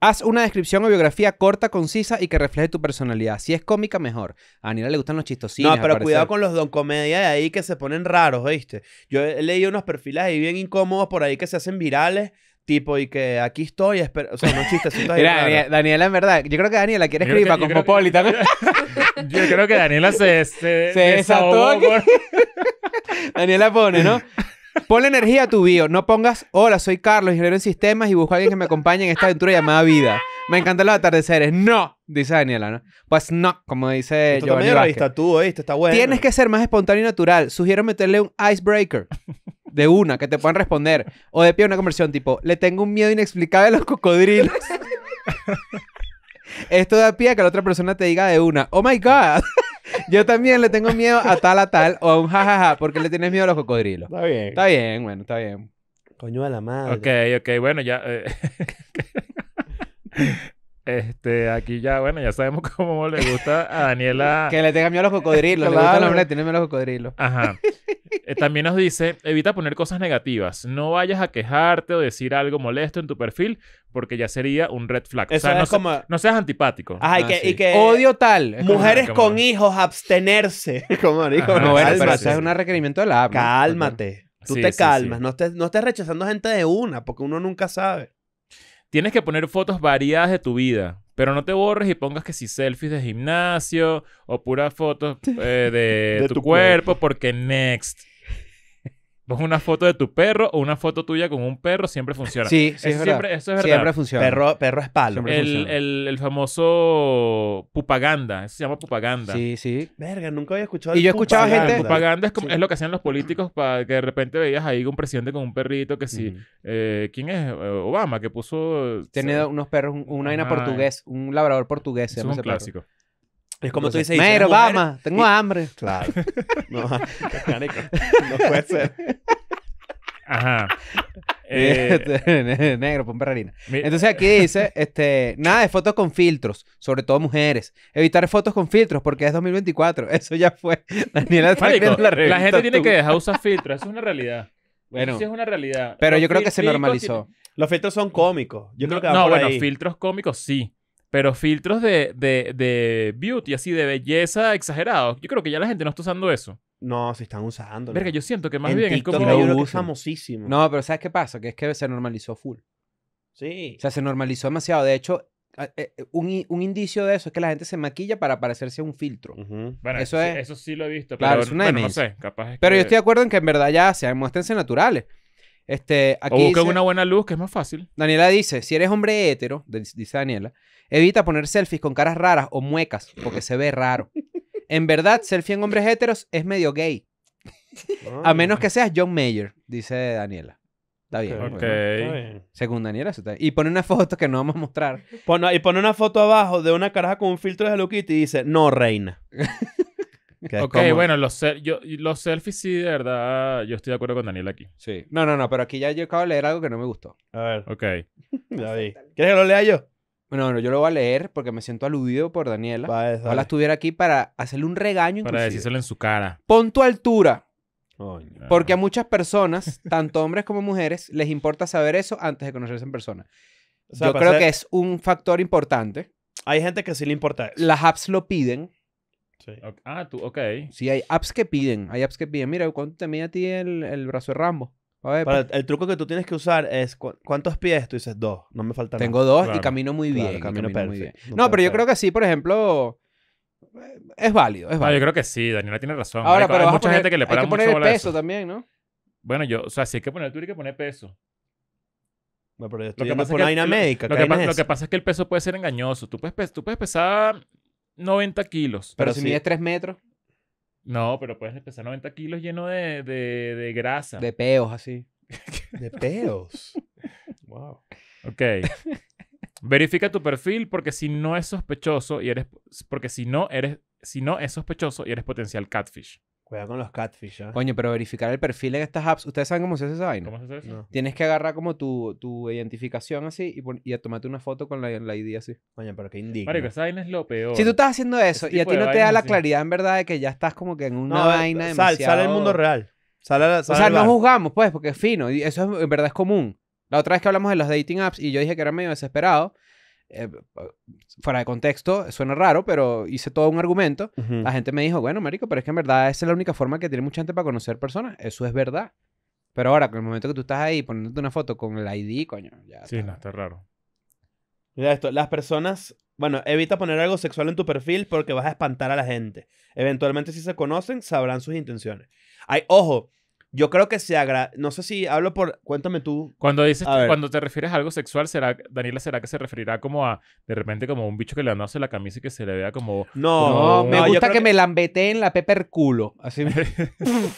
Haz una descripción o biografía corta, concisa y que refleje tu personalidad. Si es cómica, mejor. A Daniela le gustan los chistositos. No, pero cuidado con los don comedia de ahí que se ponen raros, ¿viste? Yo he leído unos perfiles ahí bien incómodos por ahí que se hacen virales Tipo, y que aquí estoy, espero, o sea, no es chiste Mira, Daniela, en verdad, yo creo que Daniela quiere escribir para con yo creo Yo creo que Daniela se, se, desató Daniela pone, ¿no? Ponle energía a tu bio. No pongas, hola, soy Carlos, ingeniero en sistemas y busco a alguien que me acompañe en esta aventura llamada vida. Me encantan los atardeceres. No, dice Daniela, ¿no? Pues no, como dice Esto Tú también vista tú, Esto está bueno. Tienes que ser más espontáneo y natural. Sugiero meterle un icebreaker. De una, que te puedan responder. O de pie una conversión tipo, le tengo un miedo inexplicable a los cocodrilos. Esto da pie a que la otra persona te diga de una, oh my god, yo también le tengo miedo a tal a tal o a un jajaja, porque le tienes miedo a los cocodrilos. Está bien. Está bien, bueno, está bien. Coño a la madre. Ok, ok, bueno, ya. Eh. Este, aquí ya, bueno, ya sabemos cómo le gusta a Daniela. que le tenga miedo a los cocodrilos, le los, los cocodrilos. Ajá. Eh, también nos dice, evita poner cosas negativas. No vayas a quejarte o decir algo molesto en tu perfil, porque ya sería un red flag. o sea, no, seas antipático. Ajá, ah, que, Odio tal. mujeres con hijos, abstenerse. como dijo. no, pero eso es un requerimiento de la app. Cálmate. Tú te calmas. no, estés, no estés rechazando gente de una, porque uno nunca sabe. Tienes que poner fotos variadas de tu vida, pero no te borres y pongas que si selfies de gimnasio o puras fotos eh, de, tu, cuerpo, porque next. Vos una foto de tu perro o una foto tuya con un perro siempre funciona. Sí, es Siempre, eso es verdad. Siempre funciona. Perro, perro es palo. El, el, el, famoso pupaganda. Eso se llama pupaganda. Sí, sí. Verga, nunca había escuchado. Y yo escuchaba gente. Pupaganda es, como, es, lo que hacían los políticos para que de repente veías ahí un presidente con un perrito que sí. Eh, ¿Quién es? Eh, Obama, que puso. Tiene eh, unos perros, una vaina portugués, un labrador portugués. Es un clásico. Es como tú dices... negro, tengo hambre. Claro. No, no puede ser. Ajá. Eh, este, negro, pon perrarina. Entonces aquí dice, este, nada de fotos con filtros, sobre todo mujeres. Evitar fotos con filtros porque es 2024. Eso ya fue. Daniela la, eh, la, gente tiene que dejar usar filtros, eso es una realidad. Bueno, sí es una realidad. Pero yo creo que se normalizó. Los filtros son cómicos. Yo creo que no, bueno, filtros cómicos sí pero filtros de, de, beauty, así de belleza exagerados. Yo creo que ya la gente no está usando eso. No, se están usando. Verga, yo siento que más bien el es como... hay uno famosísimo. No, pero ¿sabes qué pasa? Que es que se normalizó full. Sí. O sea, se normalizó demasiado. De hecho, eh, eh, un, indicio de eso es que la gente se maquilla para parecerse a un filtro. eso, eso sí lo he visto. Claro, pero, es una no Pero yo estoy de acuerdo en que en verdad ya se muéstrense naturales. Este, aquí o busquen una buena luz, que es más fácil. Daniela dice, si eres hombre hétero, dice Daniela, evita poner selfies con caras raras o muecas, porque se ve raro. En verdad, selfie en hombres héteros es medio gay. A ah. menos que seas John Mayer, dice Daniela. Está bien. Okay. Según Daniela, está bien. Y pone una foto que no vamos a mostrar. y pone una foto abajo de una caraja con un filtro de Hello Kitty y dice, no, reina. ok, bueno, los, yo, los selfies sí, de verdad, yo estoy de acuerdo con Daniel aquí. Sí. No, no, no, pero aquí ya yo acabo de leer algo que no me gustó. A ver. Ok. ya vi. ¿Quieres que lo lea yo? No, no, yo lo voy a leer porque me siento aludido por Daniela. Ojalá estuviera aquí para hacerle un regaño. Para decírselo en su cara. Pon tu altura. Porque a muchas personas, tanto hombres como mujeres, les importa saber eso antes de conocerse en persona. yo creo que es un factor importante. Hay gente que sí le importa eso. Las apps lo piden. Ah, tú, ok. Sí, hay apps que piden. Hay apps que piden. Mira, ¿cuánto te mide a ti el, brazo de Rambo? Pues. el truco que tú tienes que usar es ¿cuántos pies? Tú dices dos, no me faltan. Tengo dos y camino muy bien. No, pero yo creo que sí, por ejemplo, eh, es válido, es ah, válido. yo creo que sí, Daniela tiene razón. hay, pero mucha gente que le para poner peso también, ¿no? Bueno, yo, o sea, si hay que poner, tú hay que poner peso. lo que pasa es que, que es que el peso puede ser engañoso. Tú tú puedes pesar 90 kilos. Pero, si mides 3 metros. No, pero puedes pesar 90 kilos lleno de, de grasa. De peos, así. de peos. wow. Ok. Verifica tu perfil porque si no es sospechoso y eres porque si no eres si no es sospechoso y eres potencial catfish. Cuidado con los catfish, ¿ah? Coño, pero verificar el perfil en estas apps. ¿Ustedes saben cómo se hace esa vaina? ¿Cómo se hace eso? Tienes que agarrar como tu, identificación así y, tomarte una foto con la, ID así. Coño, pero qué indigno. Marico, esa vaina es lo peor. Si tú estás haciendo eso y a ti no te da la claridad en verdad de que ya estás como que en una vaina demasiado... sal, sal al mundo real. Sal, O sea, no juzgamos, pues, porque es fino. Y eso en verdad es común. La otra vez que hablamos de los dating apps y yo dije que era medio desesperado, eh, fuera de contexto, suena raro, pero hice todo un argumento. La gente me dijo, bueno, Marico, pero es que en verdad esa es la única forma que tiene mucha gente para conocer personas. Eso es verdad. Pero ahora, con el momento que tú estás ahí poniéndote una foto con el ID, coño, ya. Sí, está, está raro. Mira esto, las personas, bueno, evita poner algo sexual en tu perfil porque vas a espantar a la gente. Eventualmente si se conocen, sabrán sus intenciones. Hay, ojo, yo creo que se agra... No sé si hablo por... Cuéntame tú. Cuando dices... cuando te refieres a algo sexual, será, Daniela, ¿será que se referirá como a... De repente como un bicho que le anose la camisa y que se le vea como... No, me gusta que, me lambeteen la pepper culo. Así me...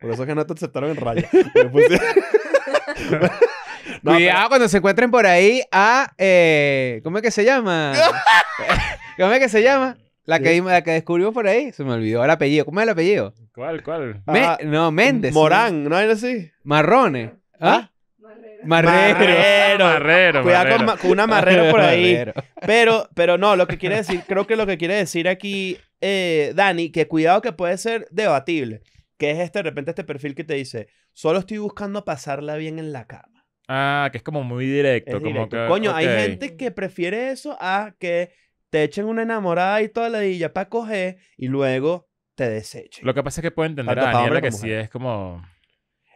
por eso es que no te aceptaron en raya. Cuidado cuando se encuentren por ahí a... Eh, ¿Cómo es que se llama? ¿Cómo es que se llama? La que, la que descubrimos por ahí, se me olvidó el apellido. ¿Cómo es el apellido? ¿Cuál, cuál? Ah, no, Méndez. Morán, ¿no era así? Marrones. ¿Ah? ¿Ah? Marrero. Marrero. Cuidado con, Marrero. por ahí. Pero, pero no, lo que quiere decir, creo que lo que quiere decir aquí, eh, Dani, que cuidado que puede ser debatible. Que es este, de repente, este perfil que te dice, solo estoy buscando pasarla bien en la cama. Ah, que es como muy directo. como Coño, hay gente que prefiere eso a que te echen una enamorada y toda la dilla para coger y luego te desechen. Lo que pasa es que puedo entender a Daniela que sí es como...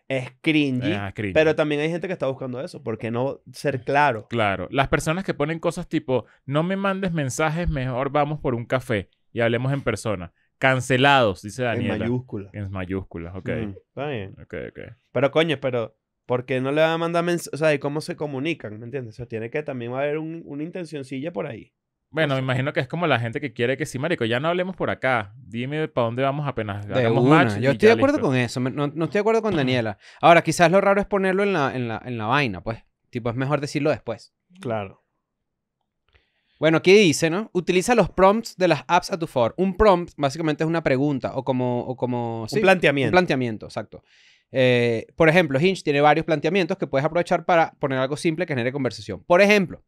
Es ah, cringy, Pero también hay gente que está buscando eso. ¿Por qué no ser claro? Claro. Las personas que ponen cosas tipo, no me mandes mensajes, mejor vamos por un café y hablemos en persona. Cancelados, dice Daniela. En mayúsculas. En mayúsculas, ok. Mm, está bien. Ok, ok. Pero coño, pero ¿por qué no le va a mandar mensajes? O sea, ¿y cómo se comunican? ¿Me entiendes? O sea, tiene que también haber una intencioncilla por ahí. Bueno, me imagino que es como la gente que quiere que sí, marico, ya no hablemos por acá. Dime para dónde vamos apenas de Yo estoy de acuerdo con eso. No, estoy de acuerdo con Daniela. Ahora, quizás lo raro es ponerlo en la, en la, vaina, pues. Tipo, es mejor decirlo después. Claro. Bueno, aquí dice, ¿no? Utiliza los prompts de las apps a tu favor. Un prompt básicamente es una pregunta o como... como un planteamiento. Un planteamiento, exacto. Eh, por ejemplo, Hinge tiene varios planteamientos que puedes aprovechar para poner algo simple que genere conversación. Por ejemplo,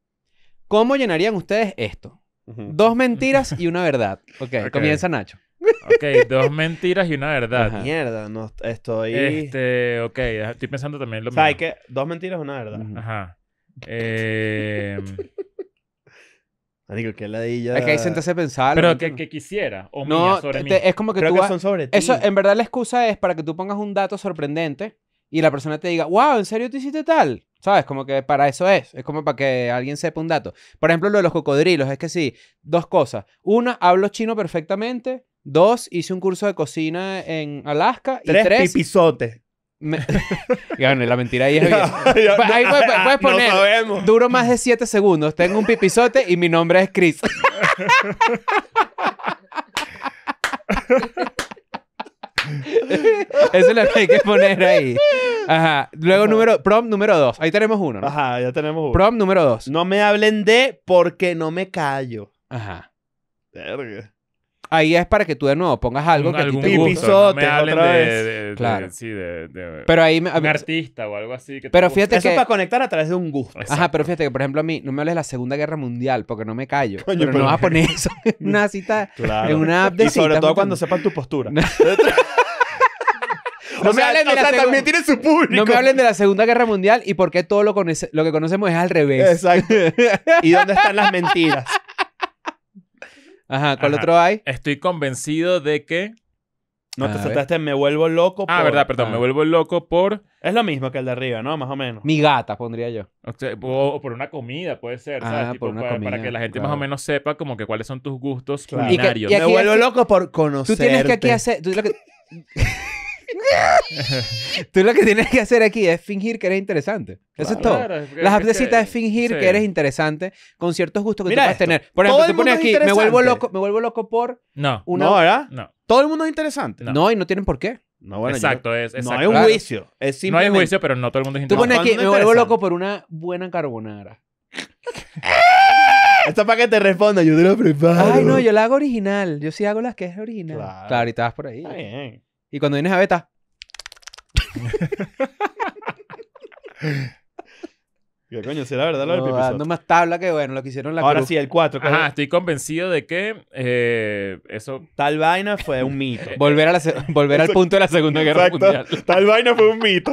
¿Cómo llenarían ustedes esto? Dos mentiras y una verdad. Okay, ok, comienza Nacho. Ok, dos mentiras y una verdad. Mierda, no estoy. Este, ok, estoy pensando también lo mismo. que. Dos mentiras y una verdad. Ajá. Eh. qué Es que sentarse a pensar. Pero que, quisiera. O no, es como que Creo Que son sobre ti. Eso, en verdad, la excusa es para que tú pongas un dato sorprendente y la persona te diga, wow, ¿en serio tú hiciste tal? ¿Sabes? Como que para eso es. Es como para que alguien sepa un dato. Por ejemplo, lo de los cocodrilos. Es que sí, dos cosas. Una, hablo chino perfectamente. Dos, hice un curso de cocina en Alaska. Tres, y tres Pipisote. y la mentira ahí es pues, ahí puedes, poner. duro más de siete segundos. Tengo un pipisote y mi nombre es Chris. Eso es lo que hay que poner ahí. Ajá. Luego, número, prom número 2. Ahí tenemos uno. Ajá, ya tenemos uno. Prom número dos. No me hablen de porque no me callo. Ajá. Verga. Ahí es para que tú de nuevo pongas algo que a ti te otra de, claro. de, pero ahí me, un artista o algo así. pero fíjate Eso es para conectar a través de un gusto. Ajá, pero fíjate que, por ejemplo, a mí no me hables de la Segunda Guerra Mundial porque no me callo. pero, no vas a poner eso una cita, en una app de Y sobre todo cuando sepan tu postura. No me hablen de la también tiene su público. No me hablen de la Segunda Guerra Mundial y por qué todo lo, que conocemos es al revés. Exacto. ¿Y dónde están las mentiras? Ajá, ¿cuál otro hay? Estoy convencido de que. No te saltaste, me vuelvo loco ah, por. Ah, verdad, perdón, ah. me vuelvo loco por. Es lo mismo que el de arriba, ¿no? Más o menos. Mi gata, pondría yo. O, por una comida, puede ser, Ah, para, que la gente más o menos sepa como que cuáles son tus gustos culinarios. Me vuelvo loco por conocer. Tú tienes que aquí hacer. Tú lo que tienes que hacer aquí es fingir que eres interesante. Eso es todo. Las es es fingir que eres interesante con ciertos gustos que tú puedes tener. Por ejemplo, te pones aquí, me vuelvo, loco, me vuelvo loco por No, una... No, ¿verdad? no. Todo el mundo es interesante. No, y no tienen por qué. exacto, es no hay un juicio. No hay un juicio, pero no todo el mundo es Tú interesante. pones aquí, me vuelvo loco por una buena carbonara. Esto es para que te responda. Yo te lo preparo. Ay, no, yo la hago original. Yo sí hago las que es original. Claro. Claro, y te vas por ahí. Está bien. Y cuando vienes a beta. ¿Qué coño? ¿Será verdad lo del no, más tabla que bueno, lo que hicieron la Ahora sí, el 4. Ajá, estoy convencido de que eh, eso... Tal vaina fue un mito. volver volver al punto de la Segunda Guerra Mundial. Tal vaina fue un mito.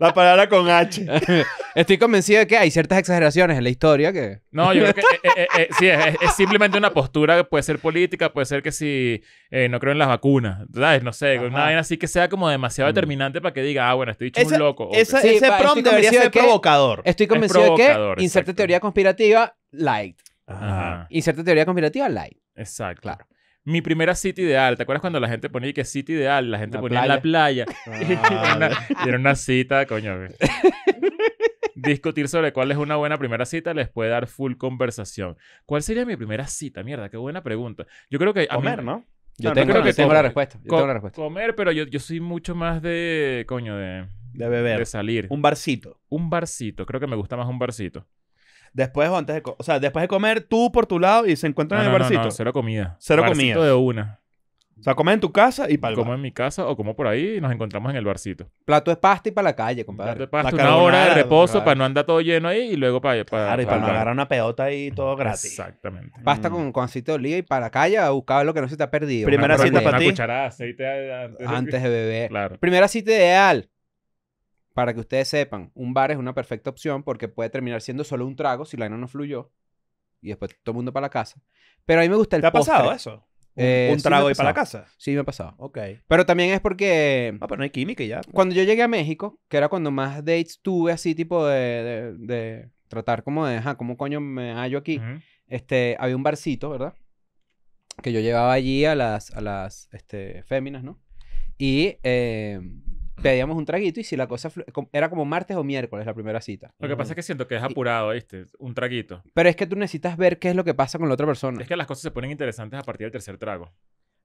La palabra con H. Estoy convencido de que hay ciertas exageraciones en la historia que... No, yo creo que eh, eh, eh, sí, es, simplemente una postura que puede ser política, puede ser que si no creo en las vacunas, No sé, una vaina así que sea como demasiado mm. determinante para que diga, ah, bueno, estoy dicho un loco. ese prompt debería ser provocador. Estoy convencido de que inserte teoría conspirativa, light. Ajá. Inserte teoría conspirativa, light. Exacto. Claro mi primera cita ideal. ¿Te acuerdas cuando la gente ponía que cita ideal? La gente ponía la playa. Ah, era una cita, coño. Discutir sobre cuál es una buena primera cita les puede dar full conversación. ¿Cuál sería mi primera cita? Mierda, qué buena pregunta. Yo creo que. comer, ¿no? Yo, ah, tengo, que la respuesta. Comer, pero yo, soy mucho más de. Coño, de. De beber. De salir. Un barcito. Un barcito. Creo que me gusta más un barcito. Después o antes de o sea, después de comer, tú por tu lado y se encuentran en el barcito. No, cero comida. Cero barcito de una. O sea, come en tu casa y para Como en mi casa o como por ahí y nos encontramos en el barcito. Plato de pasta y para la calle, compadre. Plato pasta, una hora de reposo para no andar todo lleno ahí y luego para... para claro, y para, no agarrar una peota ahí todo gratis. Exactamente. Pasta mm. con, aceite de oliva y para la calle a buscar lo que no se te ha perdido. Primera cita para ti. Una cucharada aceite antes, antes de beber. Claro. Primera cita ideal para que ustedes sepan, un bar es una perfecta opción porque puede terminar siendo solo un trago si la vaina no fluyó y después todo el mundo para la casa. Pero a mí me gusta el ¿Te ha pasado eso? ¿Un, eh, trago y para la casa? Sí, me ha pasado. Ok. Pero también es porque... Ah, pero no hay química ya. Cuando yo llegué a México, que era cuando más dates tuve así tipo de... de, tratar como de, ajá, ¿cómo coño me hallo aquí? Este, había un barcito, ¿verdad? Que yo llevaba allí a las, a las, este, féminas, ¿no? Y eh, pedíamos un traguito y si la cosa era como martes o miércoles la primera cita. Lo que pasa es que siento que es apurado, ¿viste? Un traguito. Pero es que tú necesitas ver qué es lo que pasa con la otra persona. Es que las cosas se ponen interesantes a partir del tercer trago.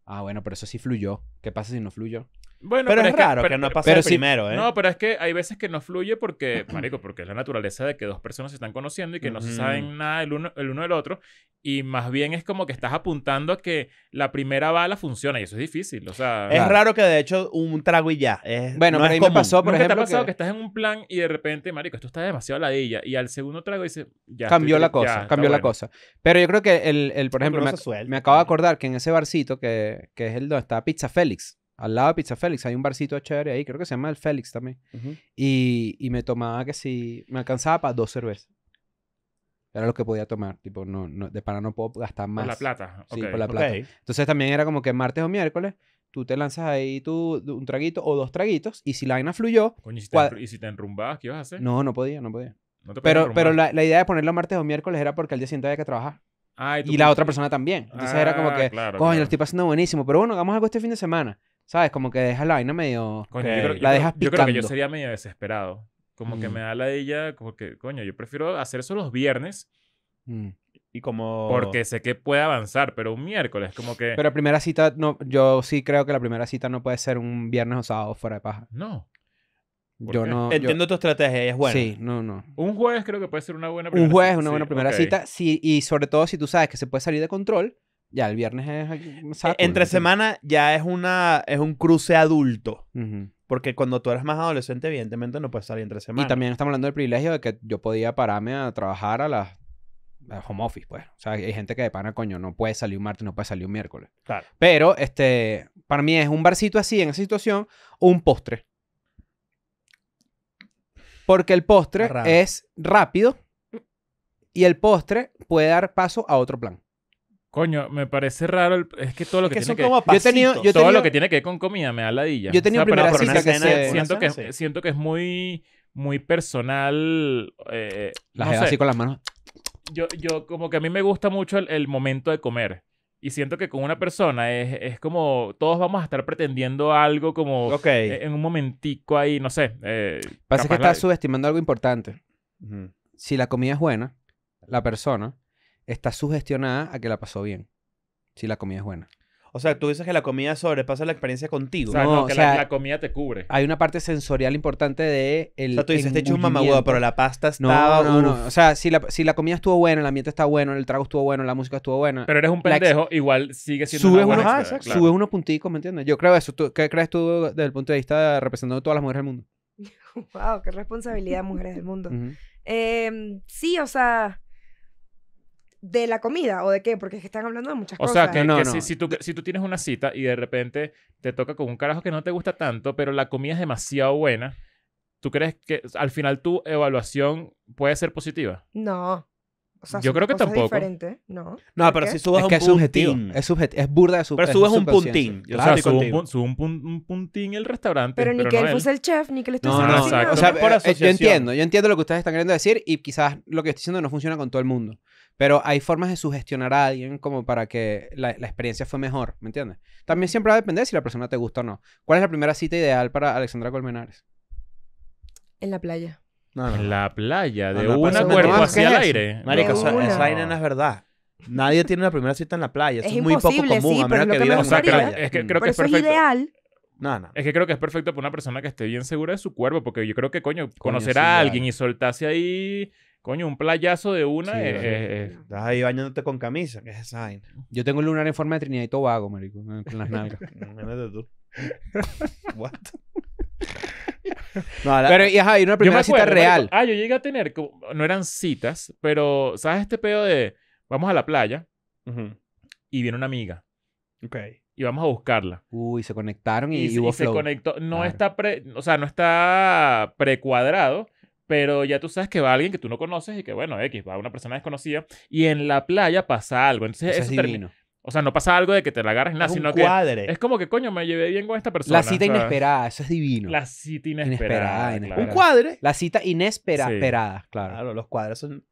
Ah, bueno, pero eso sí fluyó. ¿Qué pasa si no fluyó? Bueno, pero, es, claro raro que, pero, no pero primero, ¿eh? No, pero es que hay veces que no fluye porque, marico, porque es la naturaleza de que dos personas se están conociendo y que no se saben nada el el uno del otro y más bien es como que estás apuntando a que la primera bala funciona y eso es difícil, o sea... Es raro que de hecho un trago y ya. bueno, no pero pasó, por ejemplo, te ha pasado que... estás en un plan y de repente, marico, esto está demasiado ladilla y al segundo trago dices, ya... Cambió la cosa, cambió la cosa. Pero yo creo que el, por ejemplo, me, acabo de acordar que en ese barcito que, es el donde está Pizza Félix, al lado de Pizza Félix hay un barcito chévere ahí, creo que se llama el Félix también. y, y, me tomaba que si me alcanzaba para dos cervezas. Era lo que podía tomar. Tipo, no, no, de para no puedo gastar más. Por la plata. Sí, por la plata. Entonces también era como que martes o miércoles tú te lanzas ahí tú, un traguito o dos traguitos y si la vaina fluyó... Coño, ¿y si, te, enrumbabas qué ibas a hacer? No, no podía, no podía. pero pero la, idea de ponerlo martes o miércoles era porque el día siguiente había que trabajar. Ah, y, la otra persona también. Entonces era como ah, que, coño, lo estoy pasando buenísimo. Pero bueno, hagamos algo este fin de semana. ¿Sabes? Como que dejas la vaina medio... la dejas Yo creo que yo sería medio desesperado. Como que me mm. da la idea, como que, coño, yo prefiero hacer eso los viernes. Mm. Y como... Porque sé que puede avanzar, pero un miércoles, como que... Pero primera cita, no, yo sí creo que la primera cita no puede ser un viernes o sábado fuera de paja. No. Yo no... Entiendo tu estrategia, es buena. Sí, no, no. Un jueves creo que puede ser una buena primera Un jueves es una buena primera cita, sí, y sobre todo si tú sabes que se puede salir de control, ya el viernes es... E, entre semana ya es, una, es un cruce adulto. Uh porque cuando tú eres más adolescente, evidentemente no puedes salir entre semanas. Y también estamos hablando del privilegio de que yo podía pararme a trabajar a las la home office, pues. O sea, hay gente que de pana, coño, no puede salir un martes, no puede salir un miércoles. Claro. Pero, este, para mí es un barcito así, en esa situación, un postre. Porque el postre es rápido y el postre puede dar paso a otro plan. Coño, me parece raro. Es que todo lo que, tiene que. Yo todo lo que tiene que ver con comida me da ladilla. Yo he tenido primera que, siento, que siento que es muy, muy personal. Eh, las no así con las manos. Yo, yo, como que a mí me gusta mucho el, momento de comer. Y siento que con una persona es, es, como todos vamos a estar pretendiendo algo como Ok. E, en un momentico ahí, no sé. Eh, Pasa que estás subestimando algo importante. Si la comida es buena, la persona está sugestionada a que la pasó bien. Si la comida es buena. O sea, tú dices que la comida sobrepasa la experiencia contigo. O sea, no, que la, comida te cubre. Hay una parte sensorial importante de el O sea, tú dices, te he hecho un mamagudo, pero la pasta estaba... No, no, no, O sea, si la, si la, comida estuvo buena, el ambiente está bueno, el trago estuvo bueno, la música estuvo buena... Pero eres un pendejo, igual sigue siendo subes una buena unos, ah, Subes unos punticos, ¿me entiendes? Yo creo eso. ¿Qué crees tú desde el punto de vista de representando a todas las mujeres del mundo? wow, qué responsabilidad, mujeres del mundo. Em, sí, o sea de la comida o de qué, porque es que están hablando de muchas cosas. O sea, que, no, Si, tú, si, tú, tienes una cita y de repente te toca con un carajo que no te gusta tanto, pero la comida es demasiado buena, ¿tú crees que al final tu evaluación puede ser positiva? No yo creo que tampoco. ¿no? pero si subes es un que puntín. Es subjetivo. Es, burda de su Pero subes un puntín. un, puntín el restaurante. Pero, ni que él fuese el chef, ni que le estuviese no, no, yo entiendo. Yo entiendo lo que ustedes están queriendo decir y quizás lo que estoy diciendo no funciona con todo el mundo. Pero hay formas de sugestionar a alguien como para que la, la experiencia fue mejor, ¿me entiendes? También siempre va a depender si la persona te gusta o no. ¿Cuál es la primera cita ideal para Alexandra Colmenares? En la playa. En la playa, de una cuerpo hacia el aire. Marico, esa, esa no es verdad. Nadie tiene una primera cita en la playa. es, muy poco común, que, Es que creo que es perfecto. No, no. Es que creo que es perfecto para una persona que esté bien segura de su cuerpo, porque yo creo que, coño, conocer a alguien y soltarse ahí, coño, un playazo de una. Estás ahí bañándote con camisa, que es esa vaina. Yo tengo el lunar en forma de Trinidad y Tobago, marico, en las nalgas. tú. What? Pero, y ajá, una primera cita real. Ah, yo llegué a tener, no eran citas, pero, ¿sabes este pedo de vamos a la playa y viene una amiga? Ok. Y vamos a buscarla. Uy, se conectaron y, y se conectó. No está o sea, no está precuadrado, pero ya tú sabes que va alguien que tú no conoces y que, bueno, X, va una persona desconocida y en la playa pasa algo. Entonces, eso, termina. O sea, no pasa algo de que te la agarres nada, sino cuadre. que es como que coño, me llevé bien con esta persona. La cita inesperada, eso es divino. La cita inesperada. Un cuadre. La cita inesperada, claro. los cuadres son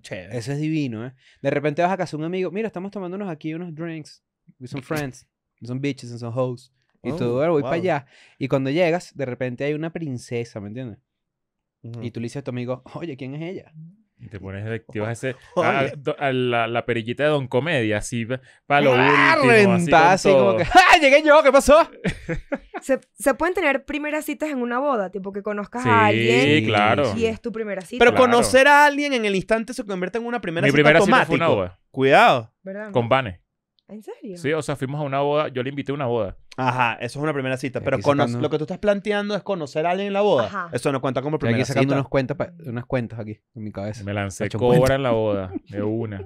chéveres. Eso es divino, ¿eh? De repente vas a casa de un amigo, mira, estamos tomándonos aquí unos drinks We're some friends, son bitches and some hoes. Y todo, oh, voy para allá. Y cuando llegas, de repente hay una princesa, ¿me entiendes? Y tú le dices a tu amigo, oye, ¿quién es ella? Te pones ese, a, la, la, perillita de Don Comedia, así para lo último. así, como que, ¡Ah, llegué yo! ¿Qué pasó? ¿Se, ¿Se, pueden tener primeras citas en una boda, tipo que conozcas a alguien. Sí, claro. Y es tu primera cita. Pero conocer a alguien en el instante se convierte en una primera Mi cita primera automático. Cita Cuidado. Con Vane. ¿En serio? Sí, o sea, fuimos a una boda, yo le invité a una boda. Ajá, eso es una primera cita. Pero lo que tú estás planteando es conocer a alguien en la boda. Ajá. Eso no cuenta como Estoy primera aquí sacando cita. cuentas unas cuentas aquí en mi cabeza. Me lancé cobra en la boda, de una.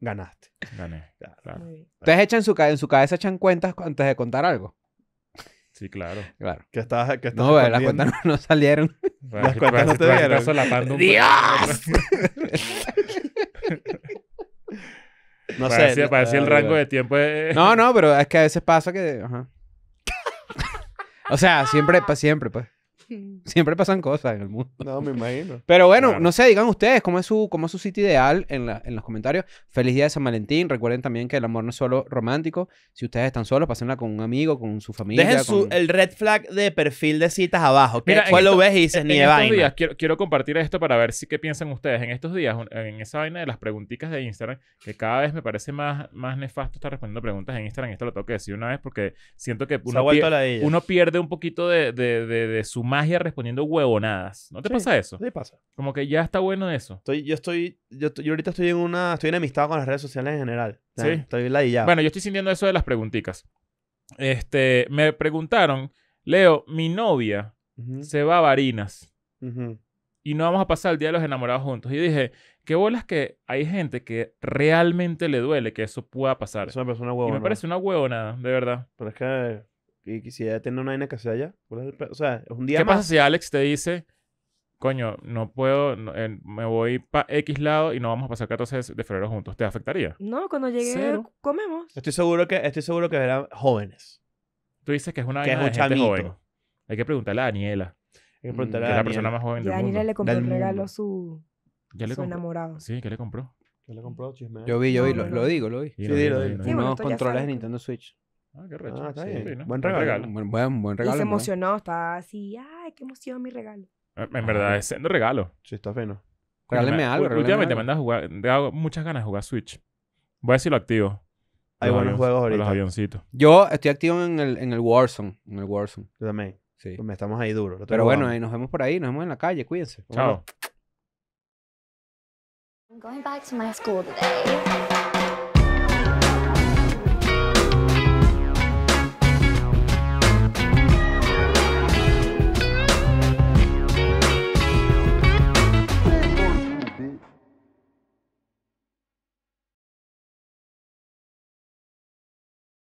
Ganaste. Gané, Ustedes echan su, en su cabeza echan cuentas antes de contar algo. Sí, claro. Claro. Que estás, que estás No, las cuentas no, salieron. Las cuentas no te dieron. ¡Dios! No sé sé. Parecía el rango de tiempo. No, no, pero es que a veces pasa que. Ajá. o sea, siempre, para pues, siempre, pues. Siempre pasan cosas en el mundo. No, me imagino. Pero bueno, no sé, digan ustedes cómo es su, cómo es su sitio ideal en, los comentarios. Feliz día de San Valentín. Recuerden también que el amor no es solo romántico. Si ustedes están solos, pásenla con un amigo, con su familia. Dejen el red flag de perfil de citas abajo. Mira, ¿Cuál lo ves y dices ni estos Días, quiero, compartir esto para ver si qué piensan ustedes. En estos días, en esa vaina de las preguntitas de Instagram, que cada vez me parece más, más nefasto estar respondiendo preguntas en Instagram. Esto lo tengo que decir una vez porque siento que uno, pierde un poquito de, de su magia respondiendo huevonadas. ¿No te pasa eso? Sí, pasa. Como que ya está bueno eso. Estoy, yo estoy, yo, ahorita estoy en una, estoy en amistad con las redes sociales en general. sí. Estoy ya. Bueno, yo estoy sintiendo eso de las preguntitas. Este, me preguntaron, Leo, mi novia se va a Varinas. Y no vamos a pasar el día de los enamorados juntos. Y dije, qué bolas que hay gente que realmente le duele que eso pueda pasar. Es una persona huevona. Y me parece una huevonada, de verdad. Pero es que y quisiera tener una vaina que sea allá. O sea, es un día ¿Qué pasa si Alex te dice, coño, no puedo, eh, me voy para X lado y no vamos a pasar 14 de febrero juntos? ¿Te afectaría? No, cuando llegue comemos. Estoy seguro que estoy seguro que verán jóvenes. Tú dices que es una vaina de gente joven. Hay que preguntarle a Daniela. Hay que preguntarle mm, a, Daniela. es la persona más joven del Daniela Y Daniela le compró un regalo a su, enamorado. Sí, ¿qué le compró? Yo le compró Yo vi, yo vi, lo, digo, lo vi. Sí, lo controles de Nintendo Switch. Ah, qué ah, Buen regalo. Buen, regalo. Y se emocionó, estaba así, ay, qué emoción mi regalo. Ah, en ah, verdad, es siendo regalo. Sí, está fino. Regálenme algo. Últimamente me andas jugar, tengo muchas ganas de jugar Switch. Voy a decirlo activo. Hay buenos juegos ahorita. Los avioncitos. Yo estoy activo en el, en el Warzone. En el Warzone. Yo también. Sí. Pues estamos ahí duro. Pero bueno, ahí eh, nos vemos por ahí. Nos vemos en la calle. Cuídense. Chao.